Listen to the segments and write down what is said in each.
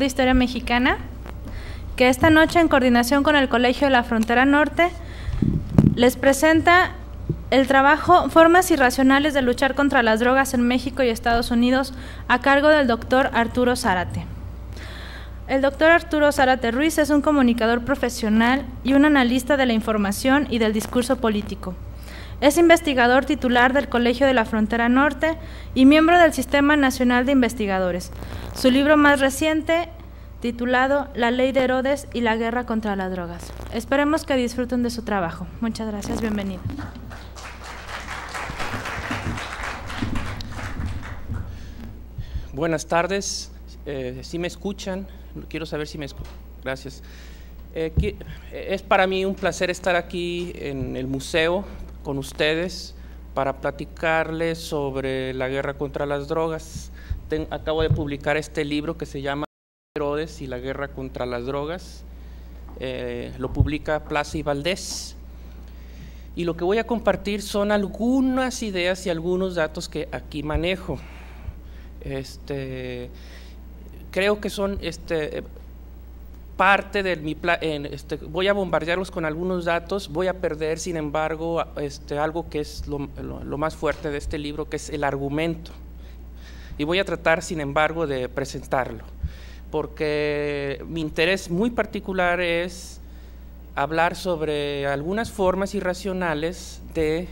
de Historia Mexicana, que esta noche en coordinación con el Colegio de la Frontera Norte les presenta el trabajo Formas Irracionales de Luchar contra las Drogas en México y Estados Unidos a cargo del doctor Arturo Zárate. El doctor Arturo Zárate Ruiz es un comunicador profesional y un analista de la información y del discurso político. Es investigador titular del Colegio de la Frontera Norte y miembro del Sistema Nacional de Investigadores. Su libro más reciente, titulado La Ley de Herodes y la Guerra contra las Drogas. Esperemos que disfruten de su trabajo. Muchas gracias, bienvenido. Buenas tardes, eh, si me escuchan, quiero saber si me escuchan. Gracias. Eh, es para mí un placer estar aquí en el museo con ustedes para platicarles sobre la guerra contra las drogas. acabo de publicar este libro que se llama Herodes y la guerra contra las drogas. Eh, lo publica Plaza y Valdés. Y lo que voy a compartir son algunas ideas y algunos datos que aquí manejo. Este, creo que son este, parte de mi plan, este, voy a bombardearlos con algunos datos, voy a perder, sin embargo, este, algo que es lo más fuerte de este libro, que es el argumento. Y voy a tratar, sin embargo, de presentarlo, porque mi interés muy particular es hablar sobre algunas formas irracionales de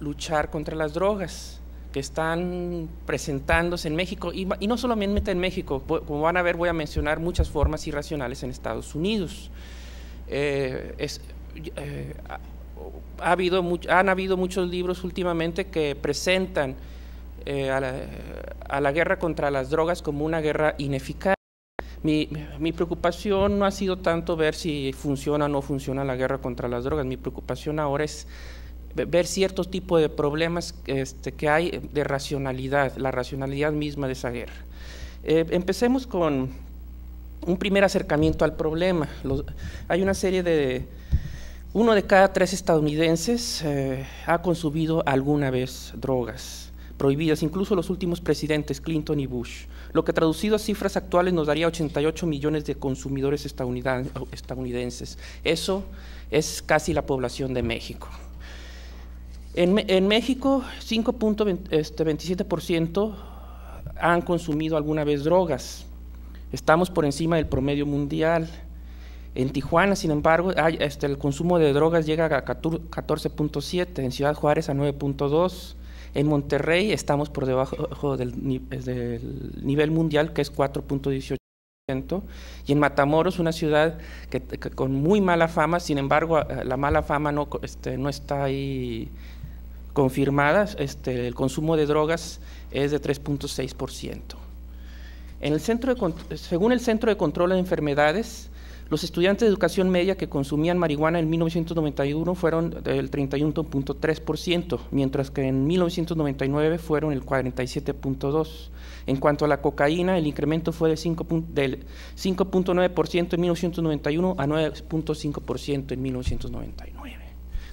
luchar contra las drogas que están presentándose en México y, no solamente en México, como van a ver voy a mencionar muchas formas irracionales en Estados Unidos. Eh, eh, ha habido han habido muchos libros últimamente que presentan eh, a, la, guerra contra las drogas como una guerra ineficaz. Mi, mi preocupación no ha sido tanto ver si funciona o no funciona la guerra contra las drogas, mi preocupación ahora es ver cierto tipo de problemas este, que hay de racionalidad, la racionalidad misma de esa guerra. Eh, empecemos con un primer acercamiento al problema. hay una serie de... Uno de cada tres estadounidenses eh, ha consumido alguna vez drogas prohibidas, incluso los últimos presidentes Clinton y Bush, lo que traducido a cifras actuales nos daría 88 millones de consumidores estadounidenses. Eso es casi la población de México. En, en México, 5.27% este, han consumido alguna vez drogas. Estamos por encima del promedio mundial. En Tijuana, sin embargo, este, el consumo de drogas llega a 14.7, en Ciudad Juárez a 9.2, en Monterrey estamos por debajo del, nivel mundial, que es 4.18%, y en Matamoros, una ciudad con muy mala fama, sin embargo, eh, la mala fama no, este, no está ahí confirmadas, este, el consumo de drogas es de 3.6%. En el centro de, según el Centro de Control de Enfermedades, los estudiantes de educación media que consumían marihuana en 1991 fueron del 31.3%, mientras que en 1999 fueron el 47.2%. En cuanto a la cocaína, el incremento fue del 5.9% en 1991 a 9.5% en 1999.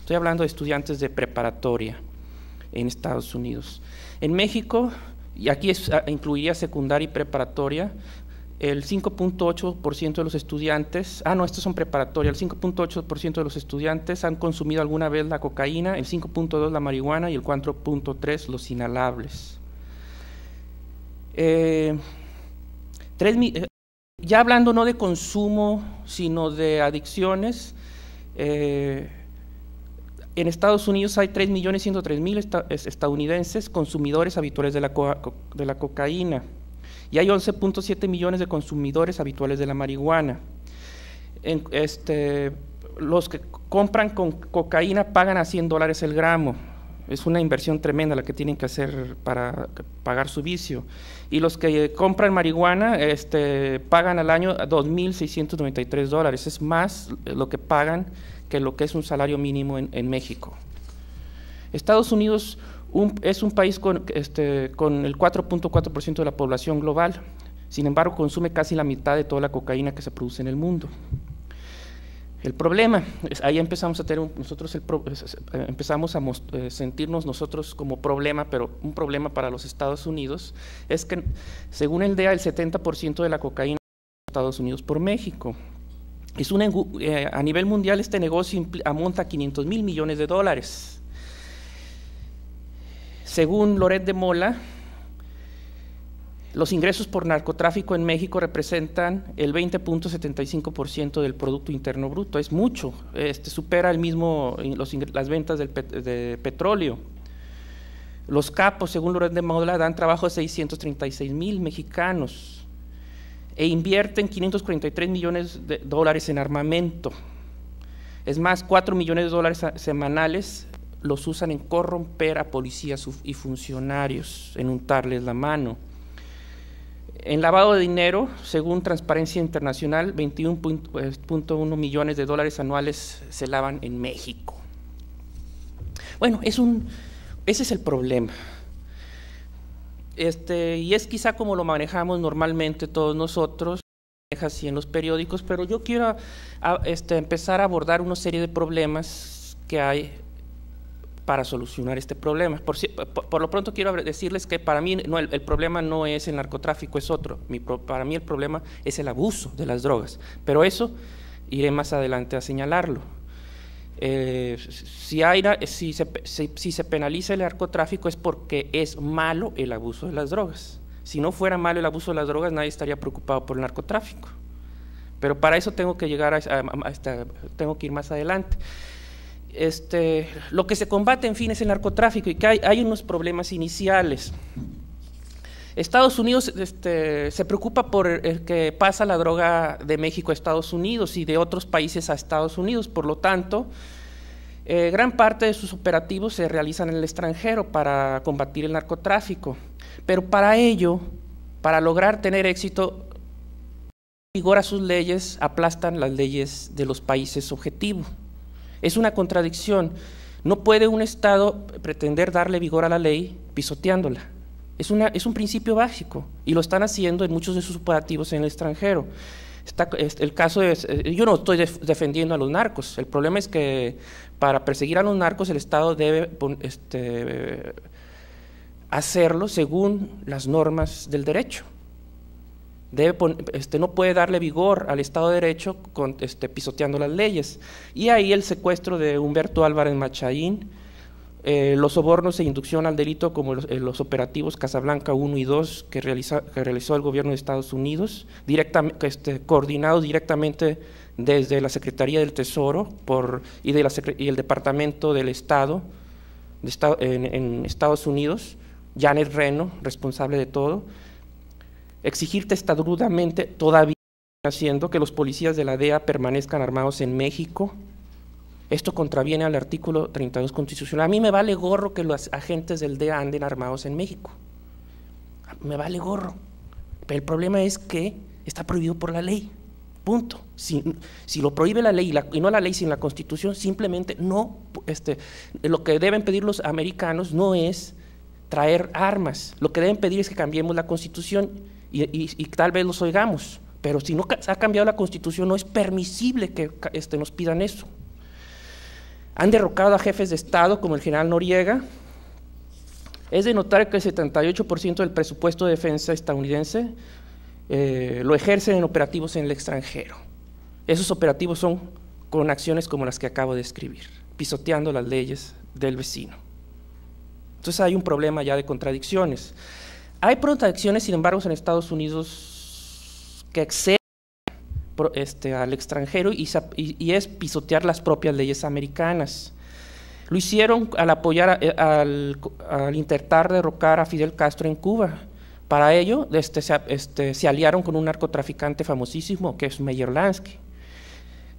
Estoy hablando de estudiantes de preparatoria en Estados Unidos. En México, y aquí ah, incluía secundaria y preparatoria, el 5.8% de los estudiantes, ah no, estos son preparatoria, el 5.8% de los estudiantes han consumido alguna vez la cocaína, el 5.2% la marihuana y el 4.3% los inhalables. Eh, eh, ya hablando no de consumo, sino de adicciones, eh, en Estados Unidos hay 3.103.000 estadounidenses consumidores habituales de la, de la cocaína y hay 11.7 millones de consumidores habituales de la marihuana. Este, los que compran con cocaína pagan a 100 dólares el gramo. Es una inversión tremenda la que tienen que hacer para pagar su vicio. Y los que compran marihuana este, pagan al año 2.693 dólares. Es más lo que pagan que lo que es un salario mínimo en, México. Estados Unidos es un país con, este, el 4.4% de la población global, sin embargo consume casi la mitad de toda la cocaína que se produce en el mundo. El problema, es, ahí empezamos a tener nosotros empezamos a eh, sentirnos nosotros como problema, pero un problema para los Estados Unidos es que según el DEA el 70% de la cocaína Estados Unidos por México. Eh, a nivel mundial este negocio amonta 500 mil millones de dólares. Según Loret de Mola, los ingresos por narcotráfico en México representan el 20.75% del Producto Interno Bruto. Es mucho, este, supera el mismo eh, las ventas del de petróleo. Los capos, según Loret de Mola, dan trabajo a 636 mil mexicanos e invierten 543 millones de dólares en armamento. Es más, 4 millones de dólares semanales los usan en corromper a policías y funcionarios, en untarles la mano. En lavado de dinero, según Transparencia Internacional, 21.1 eh, millones de dólares anuales se lavan en México. Bueno, ese es el problema. Este, y es quizá como lo manejamos normalmente todos nosotros, así en los periódicos, pero yo quiero este, empezar a abordar una serie de problemas que hay para solucionar este problema. Por, lo pronto quiero decirles que para mí el, problema no es el narcotráfico, es otro. para mí el problema es el abuso de las drogas, pero eso iré más adelante a señalarlo. Eh, si, hay, si, se, penaliza el narcotráfico es porque es malo el abuso de las drogas. Si no fuera malo el abuso de las drogas, nadie estaría preocupado por el narcotráfico. Pero para eso tengo que llegar a, tengo que ir más adelante. Este, lo que se combate, en fin, es el narcotráfico y que hay unos problemas iniciales. Estados Unidos este, se preocupa por el que pasa la droga de México a Estados Unidos y de otros países a Estados Unidos. Por lo tanto, eh, gran parte de sus operativos se realizan en el extranjero para combatir el narcotráfico. Pero para ello, para lograr tener éxito, vigor a sus leyes, aplastan las leyes de los países objetivo. Es una contradicción. No puede un Estado pretender darle vigor a la ley pisoteándola. Es, una, es un principio básico y lo están haciendo en muchos de sus operativos en el extranjero. Está, el caso es, eh, yo no estoy defendiendo a los narcos, el problema es que para perseguir a los narcos el Estado debe este, hacerlo según las normas del derecho. Debe, este, no puede darle vigor al Estado de Derecho este, pisoteando las leyes. Y ahí el secuestro de Humberto Álvarez Machaín, eh, los sobornos e inducción al delito como los, eh, operativos Casablanca 1 y 2 que, realizó el gobierno de Estados Unidos, este, coordinados directamente desde la Secretaría del Tesoro y, el Departamento del Estado en, Estados Unidos, Janet Reno, responsable de todo, exigir testadudamente todavía haciendo que los policías de la DEA permanezcan armados en México, esto contraviene al artículo 32 constitucional. A mí me vale gorro que los agentes del DEA anden armados en México. Me vale gorro. Pero el problema es que está prohibido por la ley. Punto. Si, lo prohíbe la ley y, no la ley sin la constitución, simplemente no, este, lo que deben pedir los americanos no es traer armas. Lo que deben pedir es que cambiemos la constitución y, tal vez los oigamos. Pero si no se ha cambiado la constitución, no es permisible que este, nos pidan eso. Han derrocado a jefes de Estado como el general Noriega. Es de notar que el 78% del presupuesto de defensa estadounidense eh, lo ejercen en operativos en el extranjero. Esos operativos son con acciones como las que acabo de escribir, pisoteando las leyes del vecino. Entonces hay un problema ya de contradicciones. Hay contradicciones, sin embargo, en Estados Unidos que exceden este, al extranjero y, es pisotear las propias leyes americanas. Lo hicieron al apoyar, eh, al, intentar derrocar a Fidel Castro en Cuba. Para ello, este, este, se, aliaron con un narcotraficante famosísimo que es Meyer Lansky.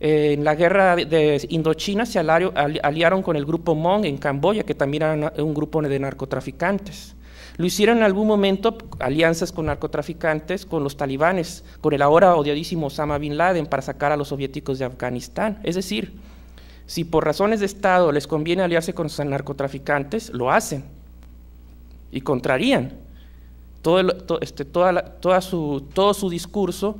en la guerra de Indochina se aliaron, con el grupo Hmong en Camboya, que también era un grupo de narcotraficantes. Lo hicieron en algún momento alianzas con narcotraficantes, con los talibanes, con el ahora odiadísimo Osama Bin Laden para sacar a los soviéticos de Afganistán. Es decir, si por razones de Estado les conviene aliarse con narcotraficantes, lo hacen y contrarían todo, este, todo su discurso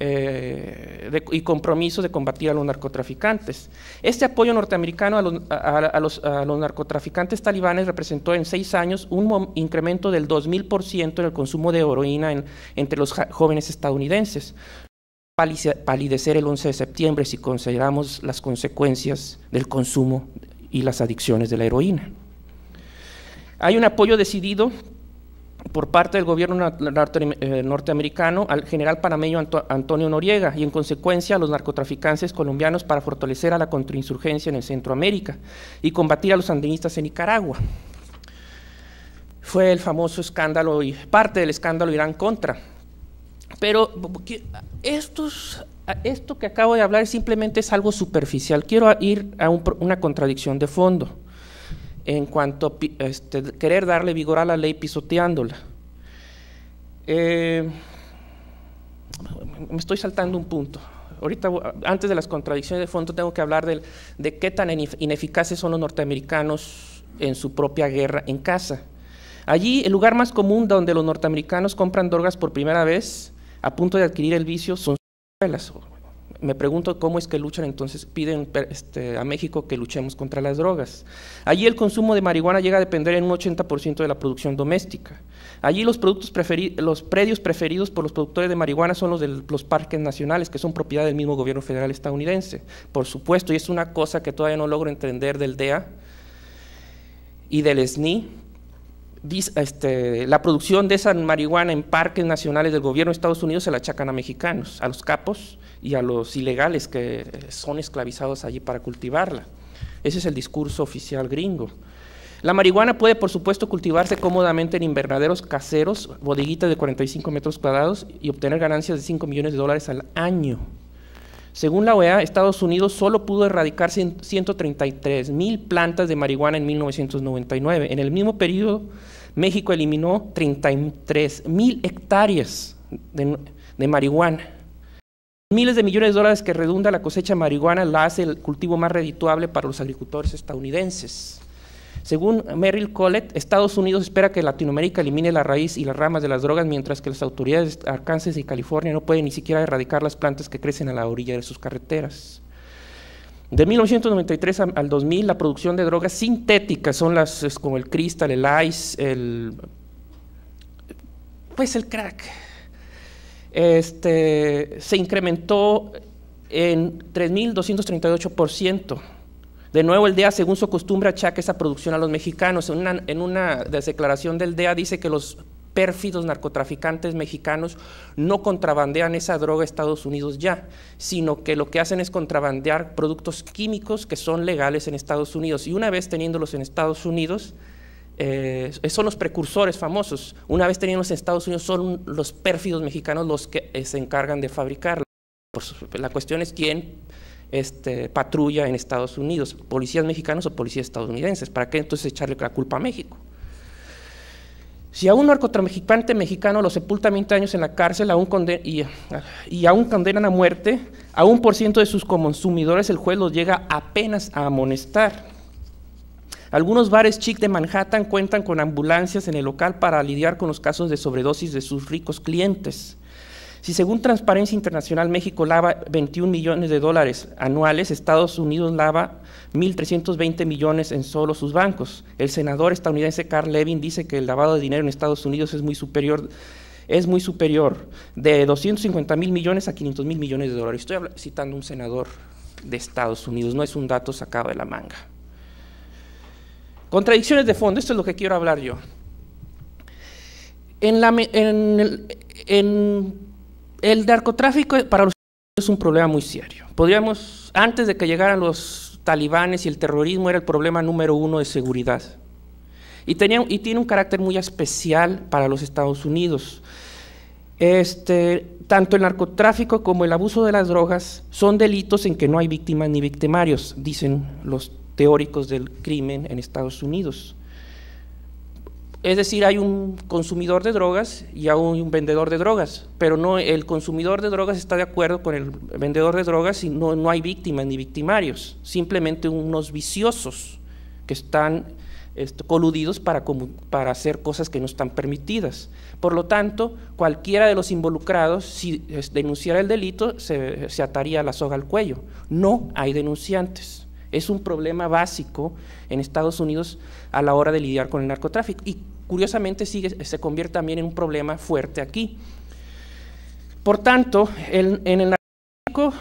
eh, y compromiso de combatir a los narcotraficantes. Este apoyo norteamericano a los, narcotraficantes talibanes representó en seis años un incremento del 2.000% en el consumo de heroína entre los jóvenes estadounidenses. Palidecer el 11 de septiembre si consideramos las consecuencias del consumo y las adicciones de la heroína. Hay un apoyo decidido por parte del gobierno eh, norteamericano al general panameño Antonio Noriega y en consecuencia a los narcotraficantes colombianos para fortalecer a la contrainsurgencia en el Centroamérica y combatir a los sandinistas en Nicaragua. Fue el famoso escándalo y parte del escándalo Irán contra. Pero esto que acabo de hablar simplemente es algo superficial. Quiero ir a una contradicción de fondo en cuanto a este, querer darle vigor a la ley pisoteándola. Eh, me estoy saltando un punto. Ahorita, antes de las contradicciones de fondo, tengo que hablar de, de qué tan ineficaces son los norteamericanos en su propia guerra en casa. Allí, el lugar más común donde los norteamericanos compran drogas por primera vez, a punto de adquirir el vicio, son sus escuelas me pregunto cómo es que luchan, entonces piden este, a México que luchemos contra las drogas. Allí el consumo de marihuana llega a depender en un 80% de la producción doméstica. Allí los, productos los predios preferidos por los productores de marihuana son los de los parques nacionales, que son propiedad del mismo gobierno federal estadounidense, por supuesto, y es una cosa que todavía no logro entender del DEA y del SNI este, la producción de esa marihuana en parques nacionales del gobierno de Estados Unidos se la achacan a mexicanos, a los capos y a los ilegales que eh, son esclavizados allí para cultivarla. Ese es el discurso oficial gringo. La marihuana puede, por supuesto, cultivarse cómodamente en invernaderos caseros, bodeguitas de 45 metros cuadrados y obtener ganancias de 5 millones de dólares al año. Según la OEA, Estados Unidos solo pudo erradicar 133 mil plantas de marihuana en 1999. En el mismo periodo México eliminó 33 mil hectáreas de, de marihuana. Miles de millones de dólares que redunda la cosecha de marihuana la hace el cultivo más redituable para los agricultores estadounidenses. Según Merrill Collett, Estados Unidos espera que Latinoamérica elimine la raíz y las ramas de las drogas, mientras que las autoridades de Arkansas y California no pueden ni siquiera erradicar las plantas que crecen a la orilla de sus carreteras. De 1993 al 2000, la producción de drogas sintéticas son las como el cristal, el ice, el. Pues el crack. Este, se incrementó en 3.238%. De nuevo, el DEA, según su costumbre, achaca esa producción a los mexicanos. En una, en una declaración del DEA dice que los pérfidos narcotraficantes mexicanos no contrabandean esa droga a Estados Unidos ya, sino que lo que hacen es contrabandear productos químicos que son legales en Estados Unidos. Y una vez teniéndolos en Estados Unidos, eh, son los precursores famosos. Una vez teniéndolos en Estados Unidos, son los pérfidos mexicanos los que eh, se encargan de fabricarlos. La cuestión es quién este, patrulla en Estados Unidos, policías mexicanos o policías estadounidenses. ¿Para qué entonces echarle la culpa a México? Si a un narcotraficante mexicano lo sepulta 20 años en la cárcel ah, y, aún condenan a muerte, a un por ciento de sus consumidores el juez los llega apenas a amonestar. Algunos bares chic de Manhattan cuentan con ambulancias en el local para lidiar con los casos de sobredosis de sus ricos clientes. Si según Transparencia Internacional México lava 21 millones de dólares anuales, Estados Unidos lava 1.320 millones en solo sus bancos. El senador estadounidense Carl Levin dice que el lavado de dinero en Estados Unidos es muy superior es muy superior de 250 mil millones a 500 mil millones de dólares. Estoy citando un senador de Estados Unidos, no es un dato sacado de la manga. Contradicciones de fondo, esto es lo que quiero hablar yo. En, el, narcotráfico eh, para los es un problema muy serio. Podríamos, antes de que llegaran los talibanes y el terrorismo era el problema número uno de seguridad. Y, tenía, y tiene un carácter muy especial para los Estados Unidos. Este, tanto el narcotráfico como el abuso de las drogas son delitos en que no hay víctimas ni victimarios, dicen los teóricos del crimen en Estados Unidos. Es decir, hay un consumidor de drogas y hay un vendedor de drogas, pero no el consumidor de drogas está de acuerdo con el vendedor de drogas y no, hay víctimas ni victimarios, simplemente unos viciosos que están este, coludidos para, para hacer cosas que no están permitidas. Por lo tanto, cualquiera de los involucrados, si denunciara el delito, se ataría la soga al cuello. No hay denunciantes. Es un problema básico en Estados Unidos a la hora de lidiar con el narcotráfico. Y curiosamente se convierte también en un problema fuerte aquí. Por tanto, en el narcotráfico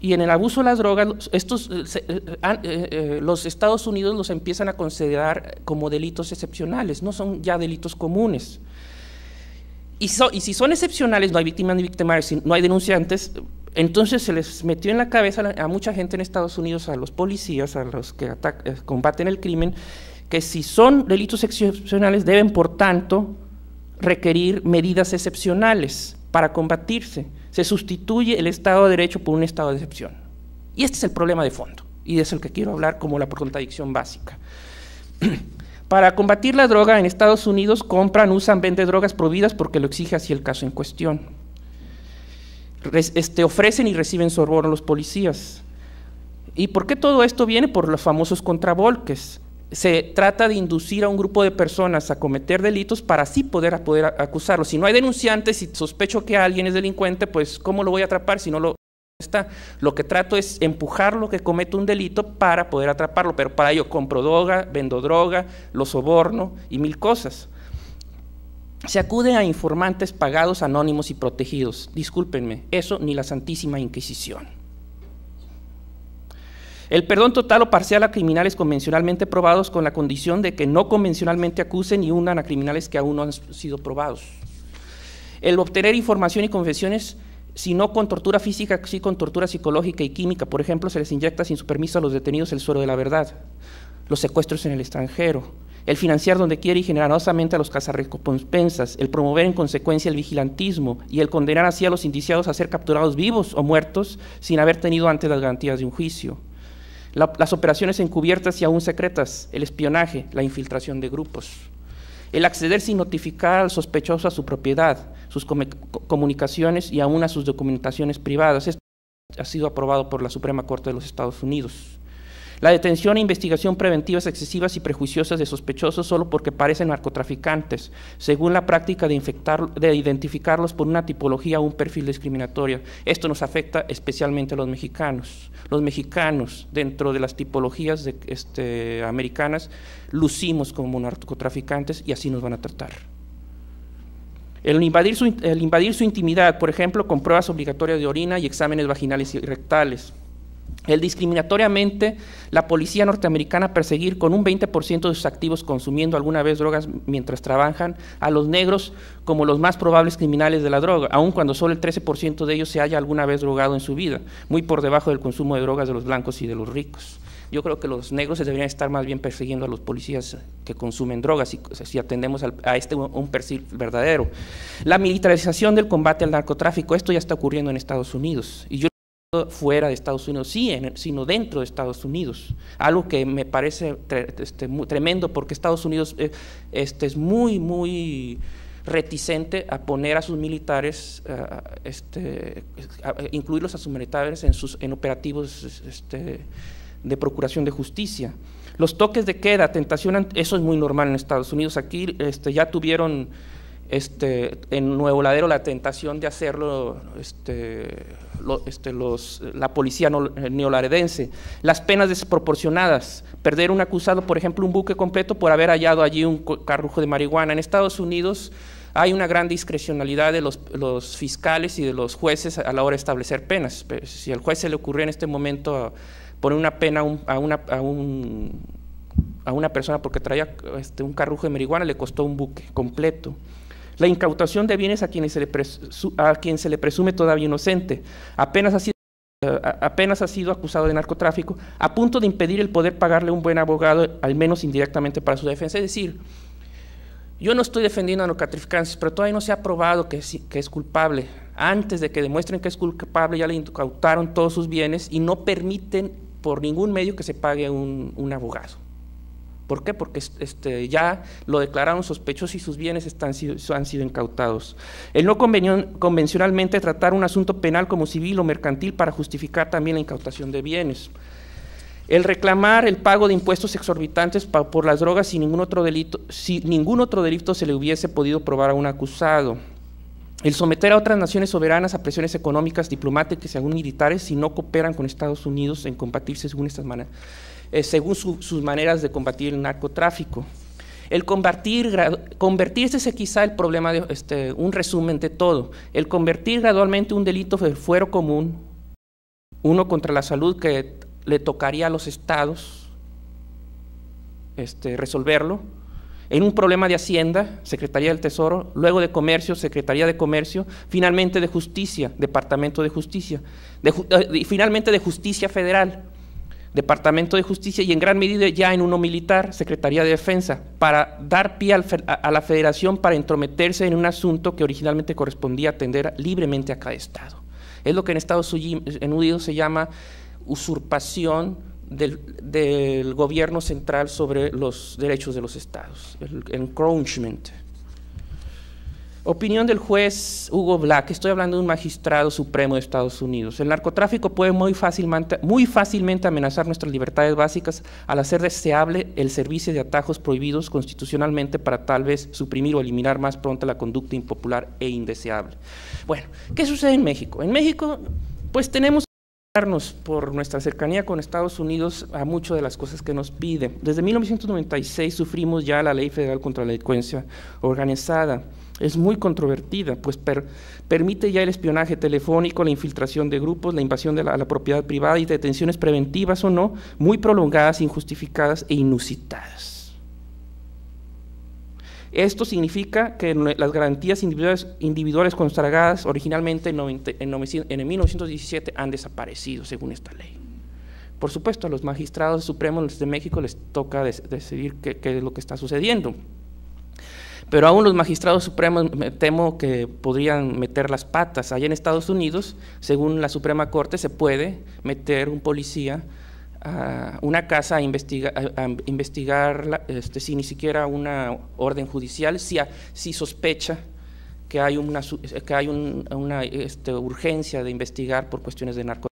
y en el abuso de las drogas, estos, eh, eh, eh, los Estados Unidos los empiezan a considerar como delitos excepcionales, no son ya delitos comunes. Y, y si son excepcionales, no hay víctimas ni victimarios, no hay denunciantes, entonces se les metió en la cabeza a mucha gente en Estados Unidos, a los policías, a los que eh, combaten el crimen, que si son delitos excepcionales deben, por tanto, requerir medidas excepcionales para combatirse. Se sustituye el Estado de Derecho por un Estado de excepción. Y este es el problema de fondo, y es el que quiero hablar como la contradicción básica. para combatir la droga en Estados Unidos compran, usan, venden drogas prohibidas porque lo exige así el caso en cuestión este, ofrecen y reciben soborno los policías. ¿Y por qué todo esto viene? Por los famosos contravolques. Se trata de inducir a un grupo de personas a cometer delitos para así poder, poder acusarlos. Si no hay denunciantes, y sospecho que alguien es delincuente, pues ¿cómo lo voy a atrapar si no lo está? Lo que trato es empujar lo que comete un delito para poder atraparlo, pero para ello compro droga, vendo droga, lo soborno y mil cosas. Se acude a informantes pagados, anónimos y protegidos. Discúlpenme, eso ni la Santísima Inquisición. El perdón total o parcial a criminales convencionalmente probados con la condición de que no convencionalmente acusen y unan a criminales que aún no han sido probados. El obtener información y confesiones, si no con tortura física, sí con tortura psicológica y química. Por ejemplo, se les inyecta sin su permiso a los detenidos el suero de la verdad. Los secuestros en el extranjero, el financiar donde quiere y generosamente a los cazarrecompensas, el promover en consecuencia el vigilantismo y el condenar así a los indiciados a ser capturados vivos o muertos sin haber tenido antes las garantías de un juicio. las operaciones encubiertas y aún secretas, el espionaje, la infiltración de grupos. El acceder sin notificar al sospechoso a su propiedad, sus comunicaciones y aún a sus documentaciones privadas. Esto ha sido aprobado por la Suprema Corte de los Estados Unidos. La detención e investigación preventivas excesivas y prejuiciosas de sospechosos solo porque parecen narcotraficantes, según la práctica de, de identificarlos por una tipología o un perfil discriminatorio. Esto nos afecta especialmente a los mexicanos. Los mexicanos, dentro de las tipologías este, americanas, lucimos como narcotraficantes y así nos van a tratar. el invadir su intimidad, por ejemplo, con pruebas obligatorias de orina y exámenes vaginales y rectales el discriminatoriamente la policía norteamericana perseguir con un 20% de sus activos consumiendo alguna vez drogas mientras trabajan a los negros como los más probables criminales de la droga, aun cuando solo el 13% de ellos se haya alguna vez drogado en su vida, muy por debajo del consumo de drogas de los blancos y de los ricos. Yo creo que los negros se deberían estar más bien persiguiendo a los policías que consumen drogas, si, si atendemos a este un perfil verdadero. La militarización del combate al narcotráfico, esto ya está ocurriendo en Estados Unidos. Y yo fuera de Estados Unidos, sí, sino dentro de Estados Unidos. Algo que me parece este, tremendo porque Estados Unidos eh, este, es muy, muy reticente a poner a sus militares, eh, este, incluirlos a sus militares en, sus, en operativos de procuración de justicia. Los toques de queda, tentación, eso es muy normal en Estados Unidos. Aquí ya tuvieron este, en Nuevo Ladero la tentación de hacerlo este, este, la policía eh, neolaredense, las penas desproporcionadas, perder un acusado, por ejemplo, un buque completo por haber hallado allí un carrujo de marihuana. En Estados Unidos hay una gran discrecionalidad de los, fiscales y de los jueces a la hora de establecer penas. Si al juez se le ocurrió en este momento poner una pena a, una, a una persona porque traía este, un carrujo de marihuana, le costó un buque completo la incautación de bienes a, quienes se le a quien se le presume todavía inocente, apenas ha, sido, eh, apenas ha sido acusado de narcotráfico, a punto de impedir el poder pagarle un buen abogado, al menos indirectamente para su defensa. Es decir, yo no estoy defendiendo a narcotraficantes, pero todavía no se ha probado que, que es culpable. Antes de que demuestren que es culpable, ya le incautaron todos sus bienes y no permiten por ningún medio que se pague un abogado. ¿Por qué? Porque este, ya lo declararon sospechoso y sus bienes están, han sido incautados. El no convencionalmente tratar un asunto penal como civil o mercantil para justificar también la incautación de bienes. El reclamar el pago de impuestos exorbitantes por las drogas sin ningún otro delito, si ningún otro delito se le hubiese podido probar a un acusado. El someter a otras naciones soberanas a presiones económicas, diplomáticas y aún militares si no cooperan con Estados Unidos en combatirse según estas maneras eh, según sus maneras de combatir el narcotráfico. El convertirse quizá el problema este, un resumen de todo. El convertir gradualmente un delito de fuero común, uno contra la salud que le tocaría a los estados este, resolverlo, en un problema de Hacienda, Secretaría del Tesoro, luego de Comercio, Secretaría de Comercio, finalmente de Justicia, Departamento de Justicia, eh, y finalmente de Justicia Federal. Departamento de Justicia y en gran medida ya en uno militar, Secretaría de Defensa, para dar pie a la federación para entrometerse en un asunto que originalmente correspondía atender libremente a cada Estado. Es lo que en Estados Unidos se llama usurpación del, del gobierno central sobre los derechos de los Estados, el encroachment. Opinión del juez Hugo Black. Estoy hablando de un magistrado supremo de Estados Unidos. El narcotráfico puede muy fácilmente, amenazar nuestras libertades básicas al hacer deseable el servicio de atajos prohibidos constitucionalmente para tal vez suprimir o eliminar más pronto la conducta impopular e indeseable. Bueno, ¿qué sucede en México? En México, pues tenemos que por nuestra cercanía con Estados Unidos a muchas de las cosas que nos pide. Desde 1996 sufrimos ya la ley federal contra la delincuencia organizada. Es muy controvertida, pues permite ya el espionaje telefónico, la infiltración de grupos, la invasión de la, propiedad privada y detenciones preventivas o no, muy prolongadas, injustificadas e inusitadas. Esto significa que las garantías individuales, individuales originalmente en, 1917 han desaparecido, según esta ley. Por supuesto, a los magistrados supremos de México les toca decidir qué es lo que está sucediendo. Pero aún los magistrados supremos temo que podrían meter las patas. Allá en Estados Unidos, según la Suprema Corte, se puede meter un policía a una casa a, investigar este, sin ni siquiera una orden judicial, si, sospecha que hay una, que hay una este, urgencia de investigar por cuestiones de narcotráfico.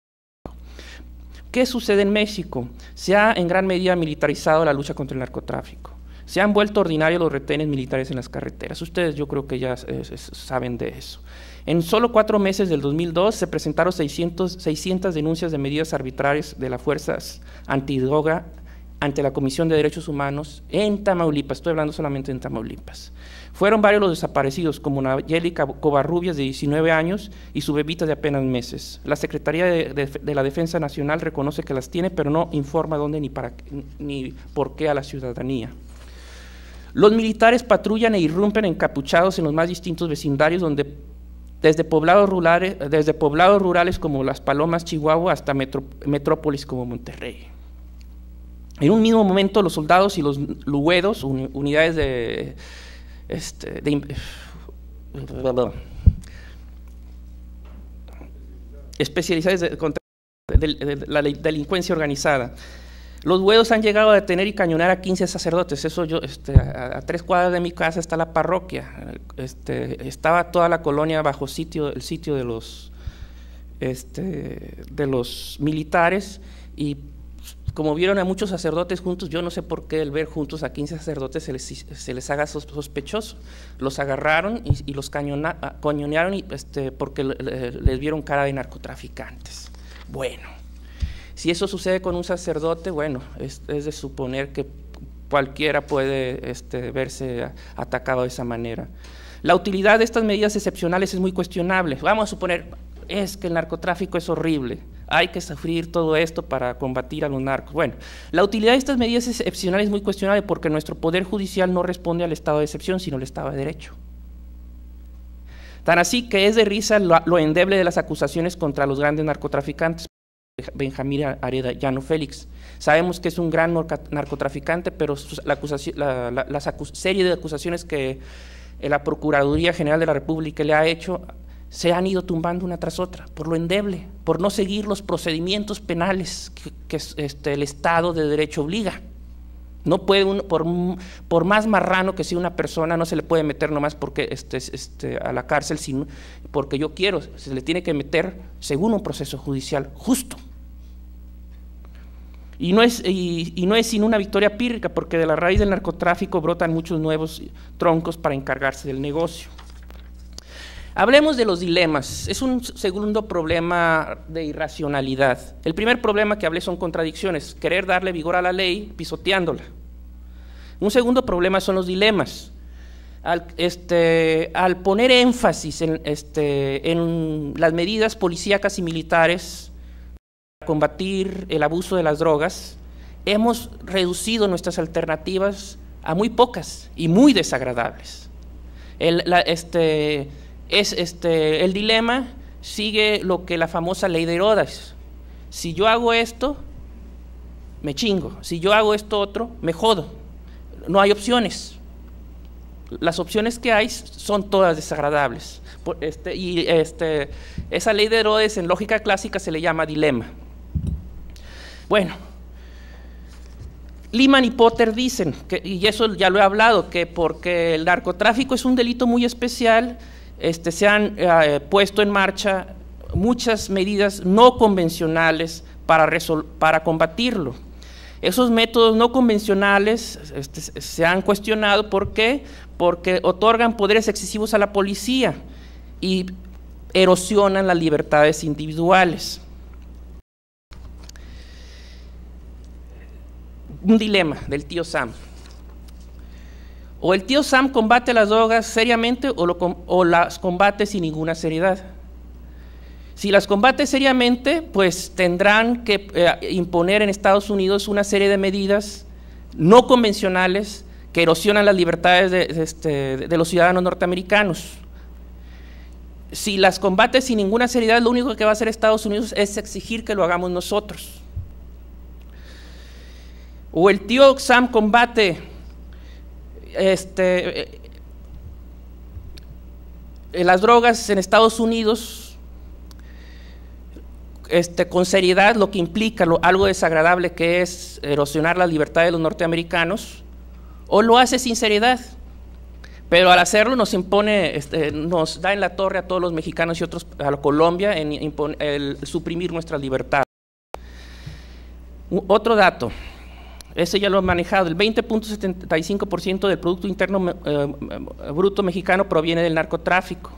¿Qué sucede en México? Se ha en gran medida militarizado la lucha contra el narcotráfico. Se han vuelto ordinarios los retenes militares en las carreteras. Ustedes yo creo que ya eh, saben de eso. En solo cuatro meses del 2002 se presentaron 600, denuncias de medidas arbitrarias de las fuerzas antidroga ante la Comisión de Derechos Humanos en Tamaulipas, estoy hablando solamente en Tamaulipas. Fueron varios los desaparecidos, como Nayeli Covarrubias, de 19 años, y su bebita de apenas meses. La Secretaría de, la Defensa Nacional reconoce que las tiene, pero no informa dónde ni, para, ni por qué a la ciudadanía. Los militares patrullan e irrumpen encapuchados en los más distintos vecindarios donde desde poblados rurales, como Las Palomas, Chihuahua, hasta metrópolis como Monterrey. En un mismo momento los soldados y los luedos, unidades de, este, especializadas contra de, la delincuencia organizada, los huevos han llegado a detener y cañonar a 15 sacerdotes. Eso yo, este, a, tres cuadras de mi casa está la parroquia. Este, estaba toda la colonia bajo sitio, el sitio de los, este, de los militares y como vieron a muchos sacerdotes juntos, yo no sé por qué el ver juntos a 15 sacerdotes se les, haga sospechoso. Los agarraron y, los cañonearon y, este, porque les vieron cara de narcotraficantes. Bueno. Si eso sucede con un sacerdote, bueno, es, de suponer que cualquiera puede este, verse atacado de esa manera. La utilidad de estas medidas excepcionales es muy cuestionable. Vamos a suponer, es que el narcotráfico es horrible, hay que sufrir todo esto para combatir a los narcos. Bueno, la utilidad de estas medidas excepcionales es muy cuestionable porque nuestro Poder Judicial no responde al estado de excepción, sino al estado de derecho. Tan así que es de risa lo endeble de las acusaciones contra los grandes narcotraficantes. Benjamín Llano Félix. Sabemos que es un gran narcotraficante, pero la, la, serie de acusaciones que eh, la Procuraduría General de la República le ha hecho se han ido tumbando una tras otra, por lo endeble, por no seguir los procedimientos penales que, este, el Estado de Derecho obliga. No puede uno, por, más marrano que sea una persona, no se le puede meter nomás porque este, este, a la cárcel, sino porque yo quiero, se le tiene que meter según un proceso judicial justo. Y no, es, y, no es sin una victoria pírrica, porque de la raíz del narcotráfico brotan muchos nuevos troncos para encargarse del negocio. Hablemos de los dilemas. Es un segundo problema de irracionalidad. El primer problema que hablé son contradicciones, querer darle vigor a la ley pisoteándola. Un segundo problema son los dilemas. Al, este, poner énfasis en, este, en las medidas policíacas y militares combatir el abuso de las drogas, hemos reducido nuestras alternativas a muy pocas y muy desagradables. El, este, este, el dilema sigue lo que la famosa ley de Herodes. Si yo hago esto, me chingo. Si yo hago esto otro, me jodo. No hay opciones. Las opciones que hay son todas desagradables. Este, y este, esa ley de Herodes en lógica clásica se le llama dilema. Bueno, Lehman y Potter dicen, que, y eso ya lo he hablado, que porque el narcotráfico es un delito muy especial, este, se han eh, puesto en marcha muchas medidas no convencionales para, combatirlo. Esos métodos no convencionales este, se han cuestionado, ¿por qué? Porque otorgan poderes excesivos a la policía y erosionan las libertades individuales. un dilema del tío Sam. O el tío Sam combate las drogas seriamente o, las combate sin ninguna seriedad. Si las combate seriamente, pues tendrán que eh, imponer en Estados Unidos una serie de medidas no convencionales que erosionan las libertades este, de los ciudadanos norteamericanos. Si las combate sin ninguna seriedad, lo único que va a hacer Estados Unidos es exigir que lo hagamos nosotros. O el tío Sam combate este, eh, las drogas en Estados Unidos este, con seriedad, lo que implica algo desagradable que es erosionar la libertad de los norteamericanos, o lo hace sin seriedad. Pero al hacerlo nos impone, este, nos da en la torre a todos los mexicanos y otros, a la Colombia, en suprimir nuestra libertad. otro dato, ese ya lo han manejado. El 20.75% del Producto Interno eh, eh, Bruto Mexicano proviene del narcotráfico.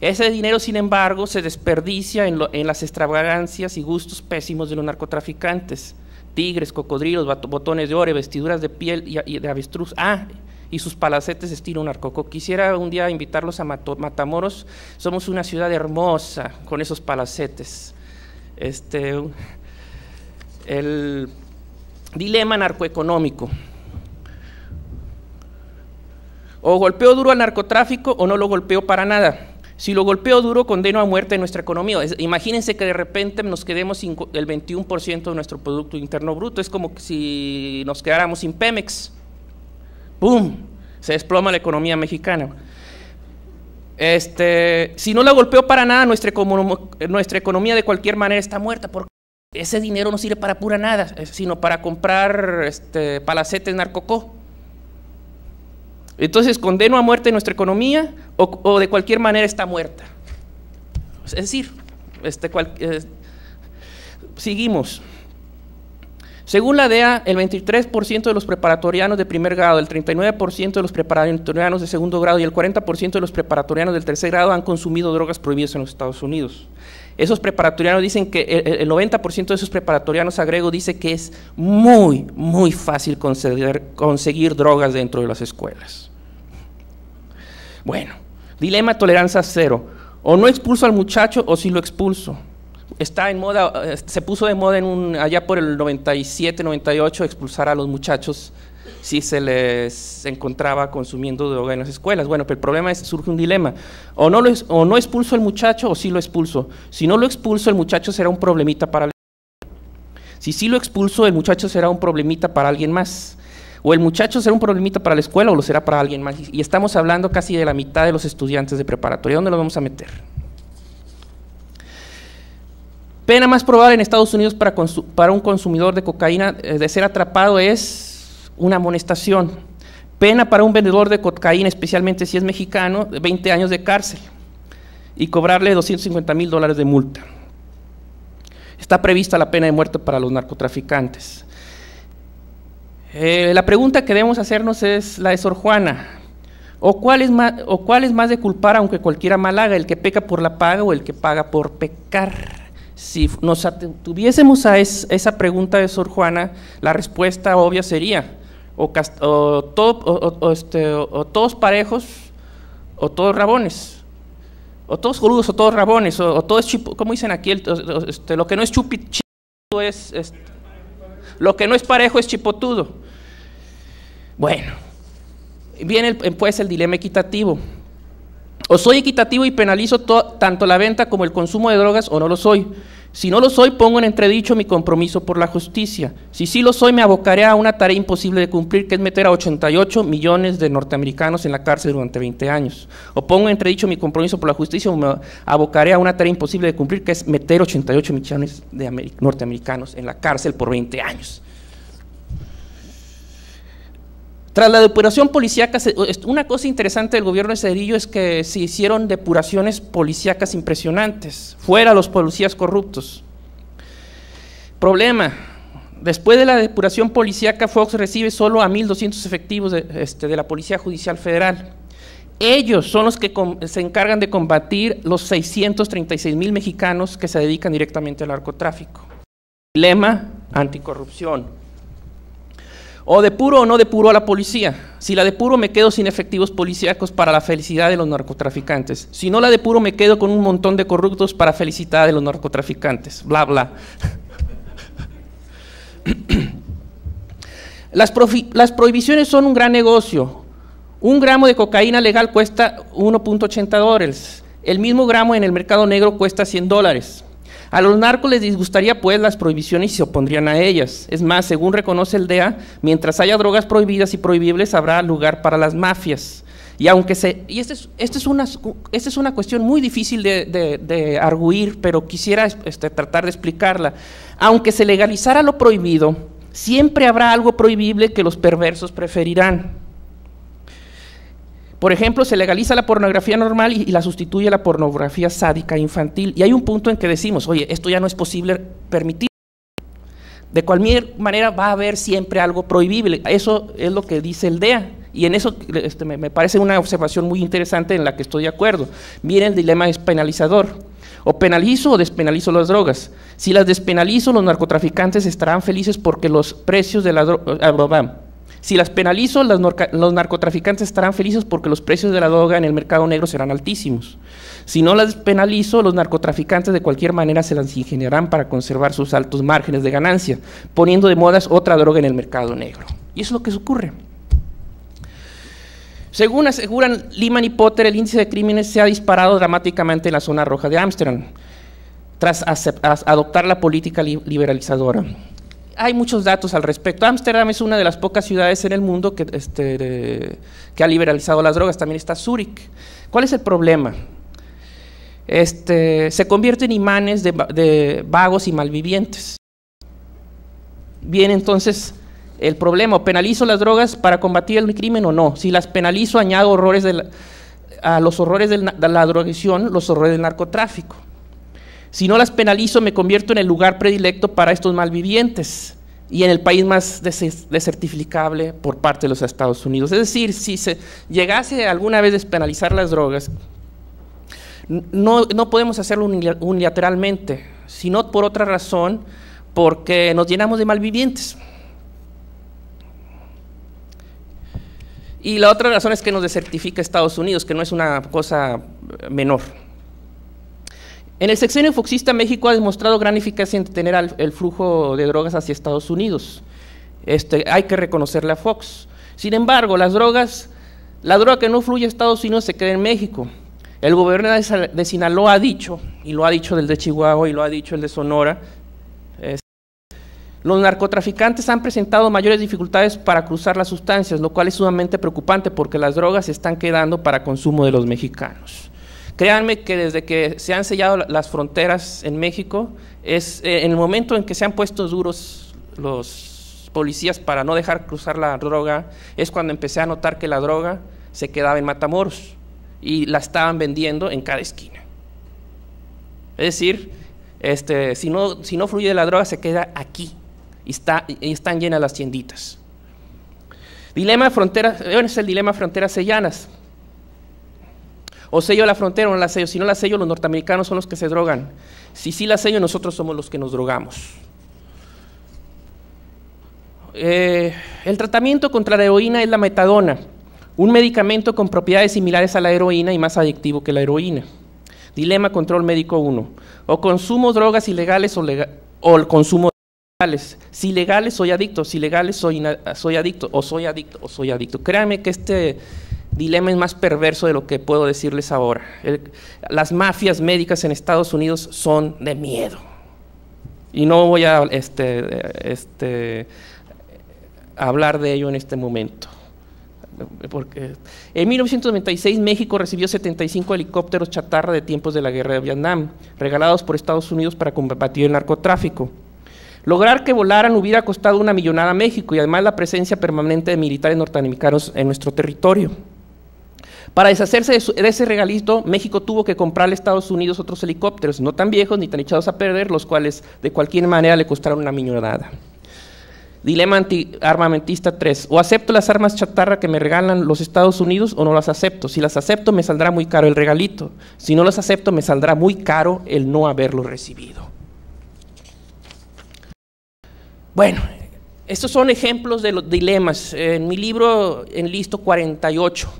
Ese dinero, sin embargo, se desperdicia en, las extravagancias y gustos pésimos de los narcotraficantes. Tigres, cocodrilos, botones de oro, vestiduras de piel y, de avestruz. Ah, y sus palacetes estilo narcoco. Quisiera un día invitarlos a Matamoros. Somos una ciudad hermosa con esos palacetes. Este, el Dilema narcoeconómico. O golpeo duro al narcotráfico o no lo golpeo para nada. Si lo golpeo duro, condeno a muerte nuestra economía. imagínense que de repente nos quedemos sin el 21% de nuestro Producto Interno Bruto. Es como si nos quedáramos sin Pemex. ¡Pum! Se desploma la economía mexicana. Este, si no la golpeo para nada, nuestra, economía de cualquier manera está muerta ese dinero no sirve para pura nada, eh, sino para comprar este, palacetes narcocó. Entonces condeno a muerte nuestra economía o, de cualquier manera está muerta. Es decir, este, eh, seguimos. Según la DEA, el 23% de los preparatorianos de primer grado, el 39% de los preparatorianos de segundo grado y el 40% de los preparatorianos del tercer grado han consumido drogas prohibidas en los Estados Unidos. Esos preparatorianos dicen que el, 90% de esos preparatorianos agrego dice que es muy, muy fácil conseguir, drogas dentro de las escuelas. Bueno, dilema tolerancia cero. O no expulso al muchacho o si sí lo expulso está en moda, eh, se puso de moda en un, allá por el 97, 98, expulsar a los muchachos si se les encontraba consumiendo droga en las escuelas. Bueno, pero el problema es, surge un dilema, o no, lo, o no expulso al muchacho o sí lo expulso. Si no lo expulso, el muchacho será un problemita para si sí lo expulso, el muchacho será un problemita para alguien más. O el muchacho será un problemita para la escuela o lo será para alguien más. Y estamos hablando casi de la mitad de los estudiantes de preparatoria. ¿Dónde lo vamos a meter? Pena más probable en Estados Unidos para un consumidor de cocaína eh, de ser atrapado es una amonestación. Pena para un vendedor de cocaína, especialmente si es mexicano, 20 años de cárcel y cobrarle 250 mil dólares de multa. Está prevista la pena de muerte para los narcotraficantes. Eh, la pregunta que debemos hacernos es la de Sor Juana. ¿O cuál, es más, ¿O cuál es más de culpar aunque cualquiera mal haga, el que peca por la paga o el que paga por pecar? Si nos atuviésemos a esa pregunta de Sor Juana, la respuesta obvia sería, o, o, este, o, todos parejos o todos rabones. O todos crudos o todos rabones, o, todos chipo como dicen aquí, este, lo que no es chupito es, es, este, lo que no es parejo es chipotudo. Bueno, viene pues el dilema equitativo. O soy equitativo y penalizo tanto la venta como el consumo de drogas, o no lo soy. Si no lo soy, pongo en entredicho mi compromiso por la justicia. Si sí lo soy, me abocaré a una tarea imposible de cumplir, que es meter a 88 millones de norteamericanos en la cárcel durante 20 años. O pongo en entredicho mi compromiso por la justicia, o me abocaré a una tarea imposible de cumplir, que es meter 88 millones de norteamericanos en la cárcel por 20 años. Tras la depuración policíaca, una cosa interesante del gobierno de Cedillo es que se hicieron depuraciones policíacas impresionantes, fuera los policías corruptos. Problema, después de la depuración policíaca, Fox recibe solo a 1.200 efectivos este, de, la Policía Judicial Federal. Ellos son los que se encargan de combatir los 636 mil mexicanos que se dedican directamente al narcotráfico. Lema, anticorrupción. O depuro o no depuro a la policía. Si la depuro me quedo sin efectivos policíacos para la felicidad de los narcotraficantes. Si no la depuro me quedo con un montón de corruptos para felicidad de los narcotraficantes. Bla, bla. Las, las prohibiciones son un gran negocio. Un gramo de cocaína legal cuesta 1.80 dólares. El mismo gramo en el mercado negro cuesta 100 dólares. A los narcos les disgustaría pues las prohibiciones y se opondrían a ellas. Es más, según reconoce el DEA, mientras haya drogas prohibidas y prohibibles habrá lugar para las mafias. Y aunque se, y esta es, este es, una, es una cuestión muy difícil de, de, arguir, pero quisiera este, tratar de explicarla. Aunque se legalizara lo prohibido, siempre habrá algo prohibible que los perversos preferirán. Por ejemplo, se legaliza la pornografía normal y, la sustituye la pornografía sádica infantil. Y hay un punto en que decimos, oye, esto ya no es posible permitir. De cualquier manera va a haber siempre algo prohibible. Eso es lo que dice el DEA. Y en eso este, me, parece una observación muy interesante en la que estoy de acuerdo. Miren, el dilema es penalizador. O penalizo o despenalizo las drogas. Si las despenalizo, los narcotraficantes estarán felices porque los precios de la droga ah, si las penalizo, los narcotraficantes estarán felices porque los precios de la droga en el mercado negro serán altísimos. Si no las penalizo, los narcotraficantes de cualquier manera se las ingeniarán para conservar sus altos márgenes de ganancia, poniendo de modas otra droga en el mercado negro. Y eso es lo que ocurre. Según aseguran Lehman y Potter, el índice de crímenes se ha disparado dramáticamente en la zona roja de Ámsterdam, tras adoptar la política liberalizadora hay muchos datos al respecto. Ámsterdam es una de las pocas ciudades en el mundo que, este, ha liberalizado las drogas. También está Zúrich. ¿Cuál es el problema? Este, se en imanes de, vagos y malvivientes. Viene entonces, el problema, ¿penalizo las drogas para combatir el crimen o no? Si las penalizo, añado horrores a los horrores de la drogación, los horrores del narcotráfico. Si no las penalizo, me convierto en el lugar predilecto para estos malvivientes y en el país más desertificable por parte de los Estados Unidos. Es decir, si se llegase alguna vez a despenalizar las drogas, no, podemos hacerlo unilateralmente, sino por otra razón, porque nos llenamos de malvivientes. Y la otra razón es que nos desertifica Estados Unidos, que no es una cosa menor. En el sexenio foxista, México ha demostrado gran eficacia en detener el flujo de drogas hacia Estados Unidos. Este, hay que reconocerle a Fox. Sin embargo, las drogas, la droga que no fluye a Estados Unidos se queda en México. El gobierno de Sinaloa ha dicho, y lo ha dicho el de Chihuahua y lo ha dicho el de Sonora, los narcotraficantes han presentado mayores dificultades para cruzar las sustancias, lo cual es sumamente preocupante porque las drogas se están quedando para consumo de los mexicanos. Créanme que desde que se han sellado las fronteras en México, es eh, en el momento en que se han puesto duros los policías para no dejar cruzar la droga, es cuando empecé a notar que la droga se quedaba en Matamoros y la estaban vendiendo en cada esquina. Es decir, este, si, no, fluye la droga, se queda aquí y, está, están llenas las tienditas. Dilema fronteras, es el dilema fronteras sellanas. O sello la frontera o no la sello. Si no la sello, los norteamericanos son los que se drogan. Si sí la sello, nosotros somos los que nos drogamos. Eh, el tratamiento contra la heroína es la metadona, un medicamento con propiedades similares a la heroína y más adictivo que la heroína. Dilema control médico 1. O consumo drogas ilegales o, el consumo ilegales. Si legales soy adicto, si legales soy, soy adicto, o soy adicto, o soy adicto. Créanme que este dilema es más perverso de lo que puedo decirles ahora. las mafias médicas en Estados Unidos son de miedo. Y no voy a este, este, hablar de ello en este momento. Porque en 1996 México recibió 75 helicópteros chatarra de tiempos de la guerra de Vietnam, regalados por Estados Unidos para combatir el narcotráfico. Lograr que volaran hubiera costado una millonada a México y además la presencia permanente de militares norteamericanos en nuestro territorio. Para deshacerse de, ese regalito, México tuvo que comprarle a Estados Unidos otros helicópteros, no tan viejos ni tan echados a perder, los cuales de cualquier manera le costaron una miñonada. Dilema anti armamentista 3. O acepto las armas chatarra que me regalan los Estados Unidos o no las acepto. Si las acepto me saldrá muy caro el regalito. Si no las acepto me saldrá muy caro el no haberlo recibido. Bueno, estos son ejemplos de los dilemas. En mi libro en listo 48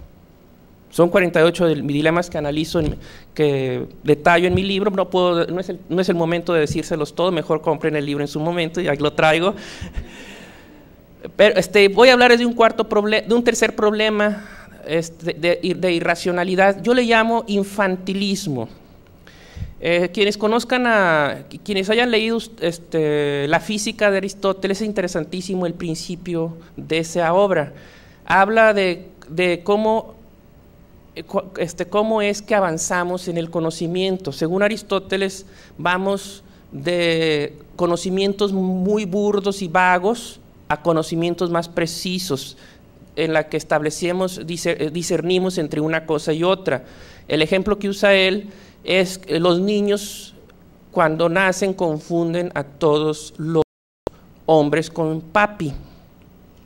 son 48 de dilemas que analizo, en, que detallo en mi libro. No, puedo, no, es el, momento de decírselos todos, mejor compren el libro en su momento y ahí lo traigo. Pero este, voy a hablar de un, cuarto de un tercer problema este, de, irracionalidad. Yo le llamo infantilismo. Eh, quienes conozcan a, quienes hayan leído este, la física de Aristóteles, es interesantísimo el principio de esa obra. Habla de cómo eh, este, cómo es que avanzamos en el conocimiento. Según Aristóteles, vamos de conocimientos muy burdos y vagos a conocimientos más precisos, en la que establecemos, eh, discernimos entre una cosa y otra. El ejemplo que usa él es que los niños cuando nacen confunden a todos los hombres con papi,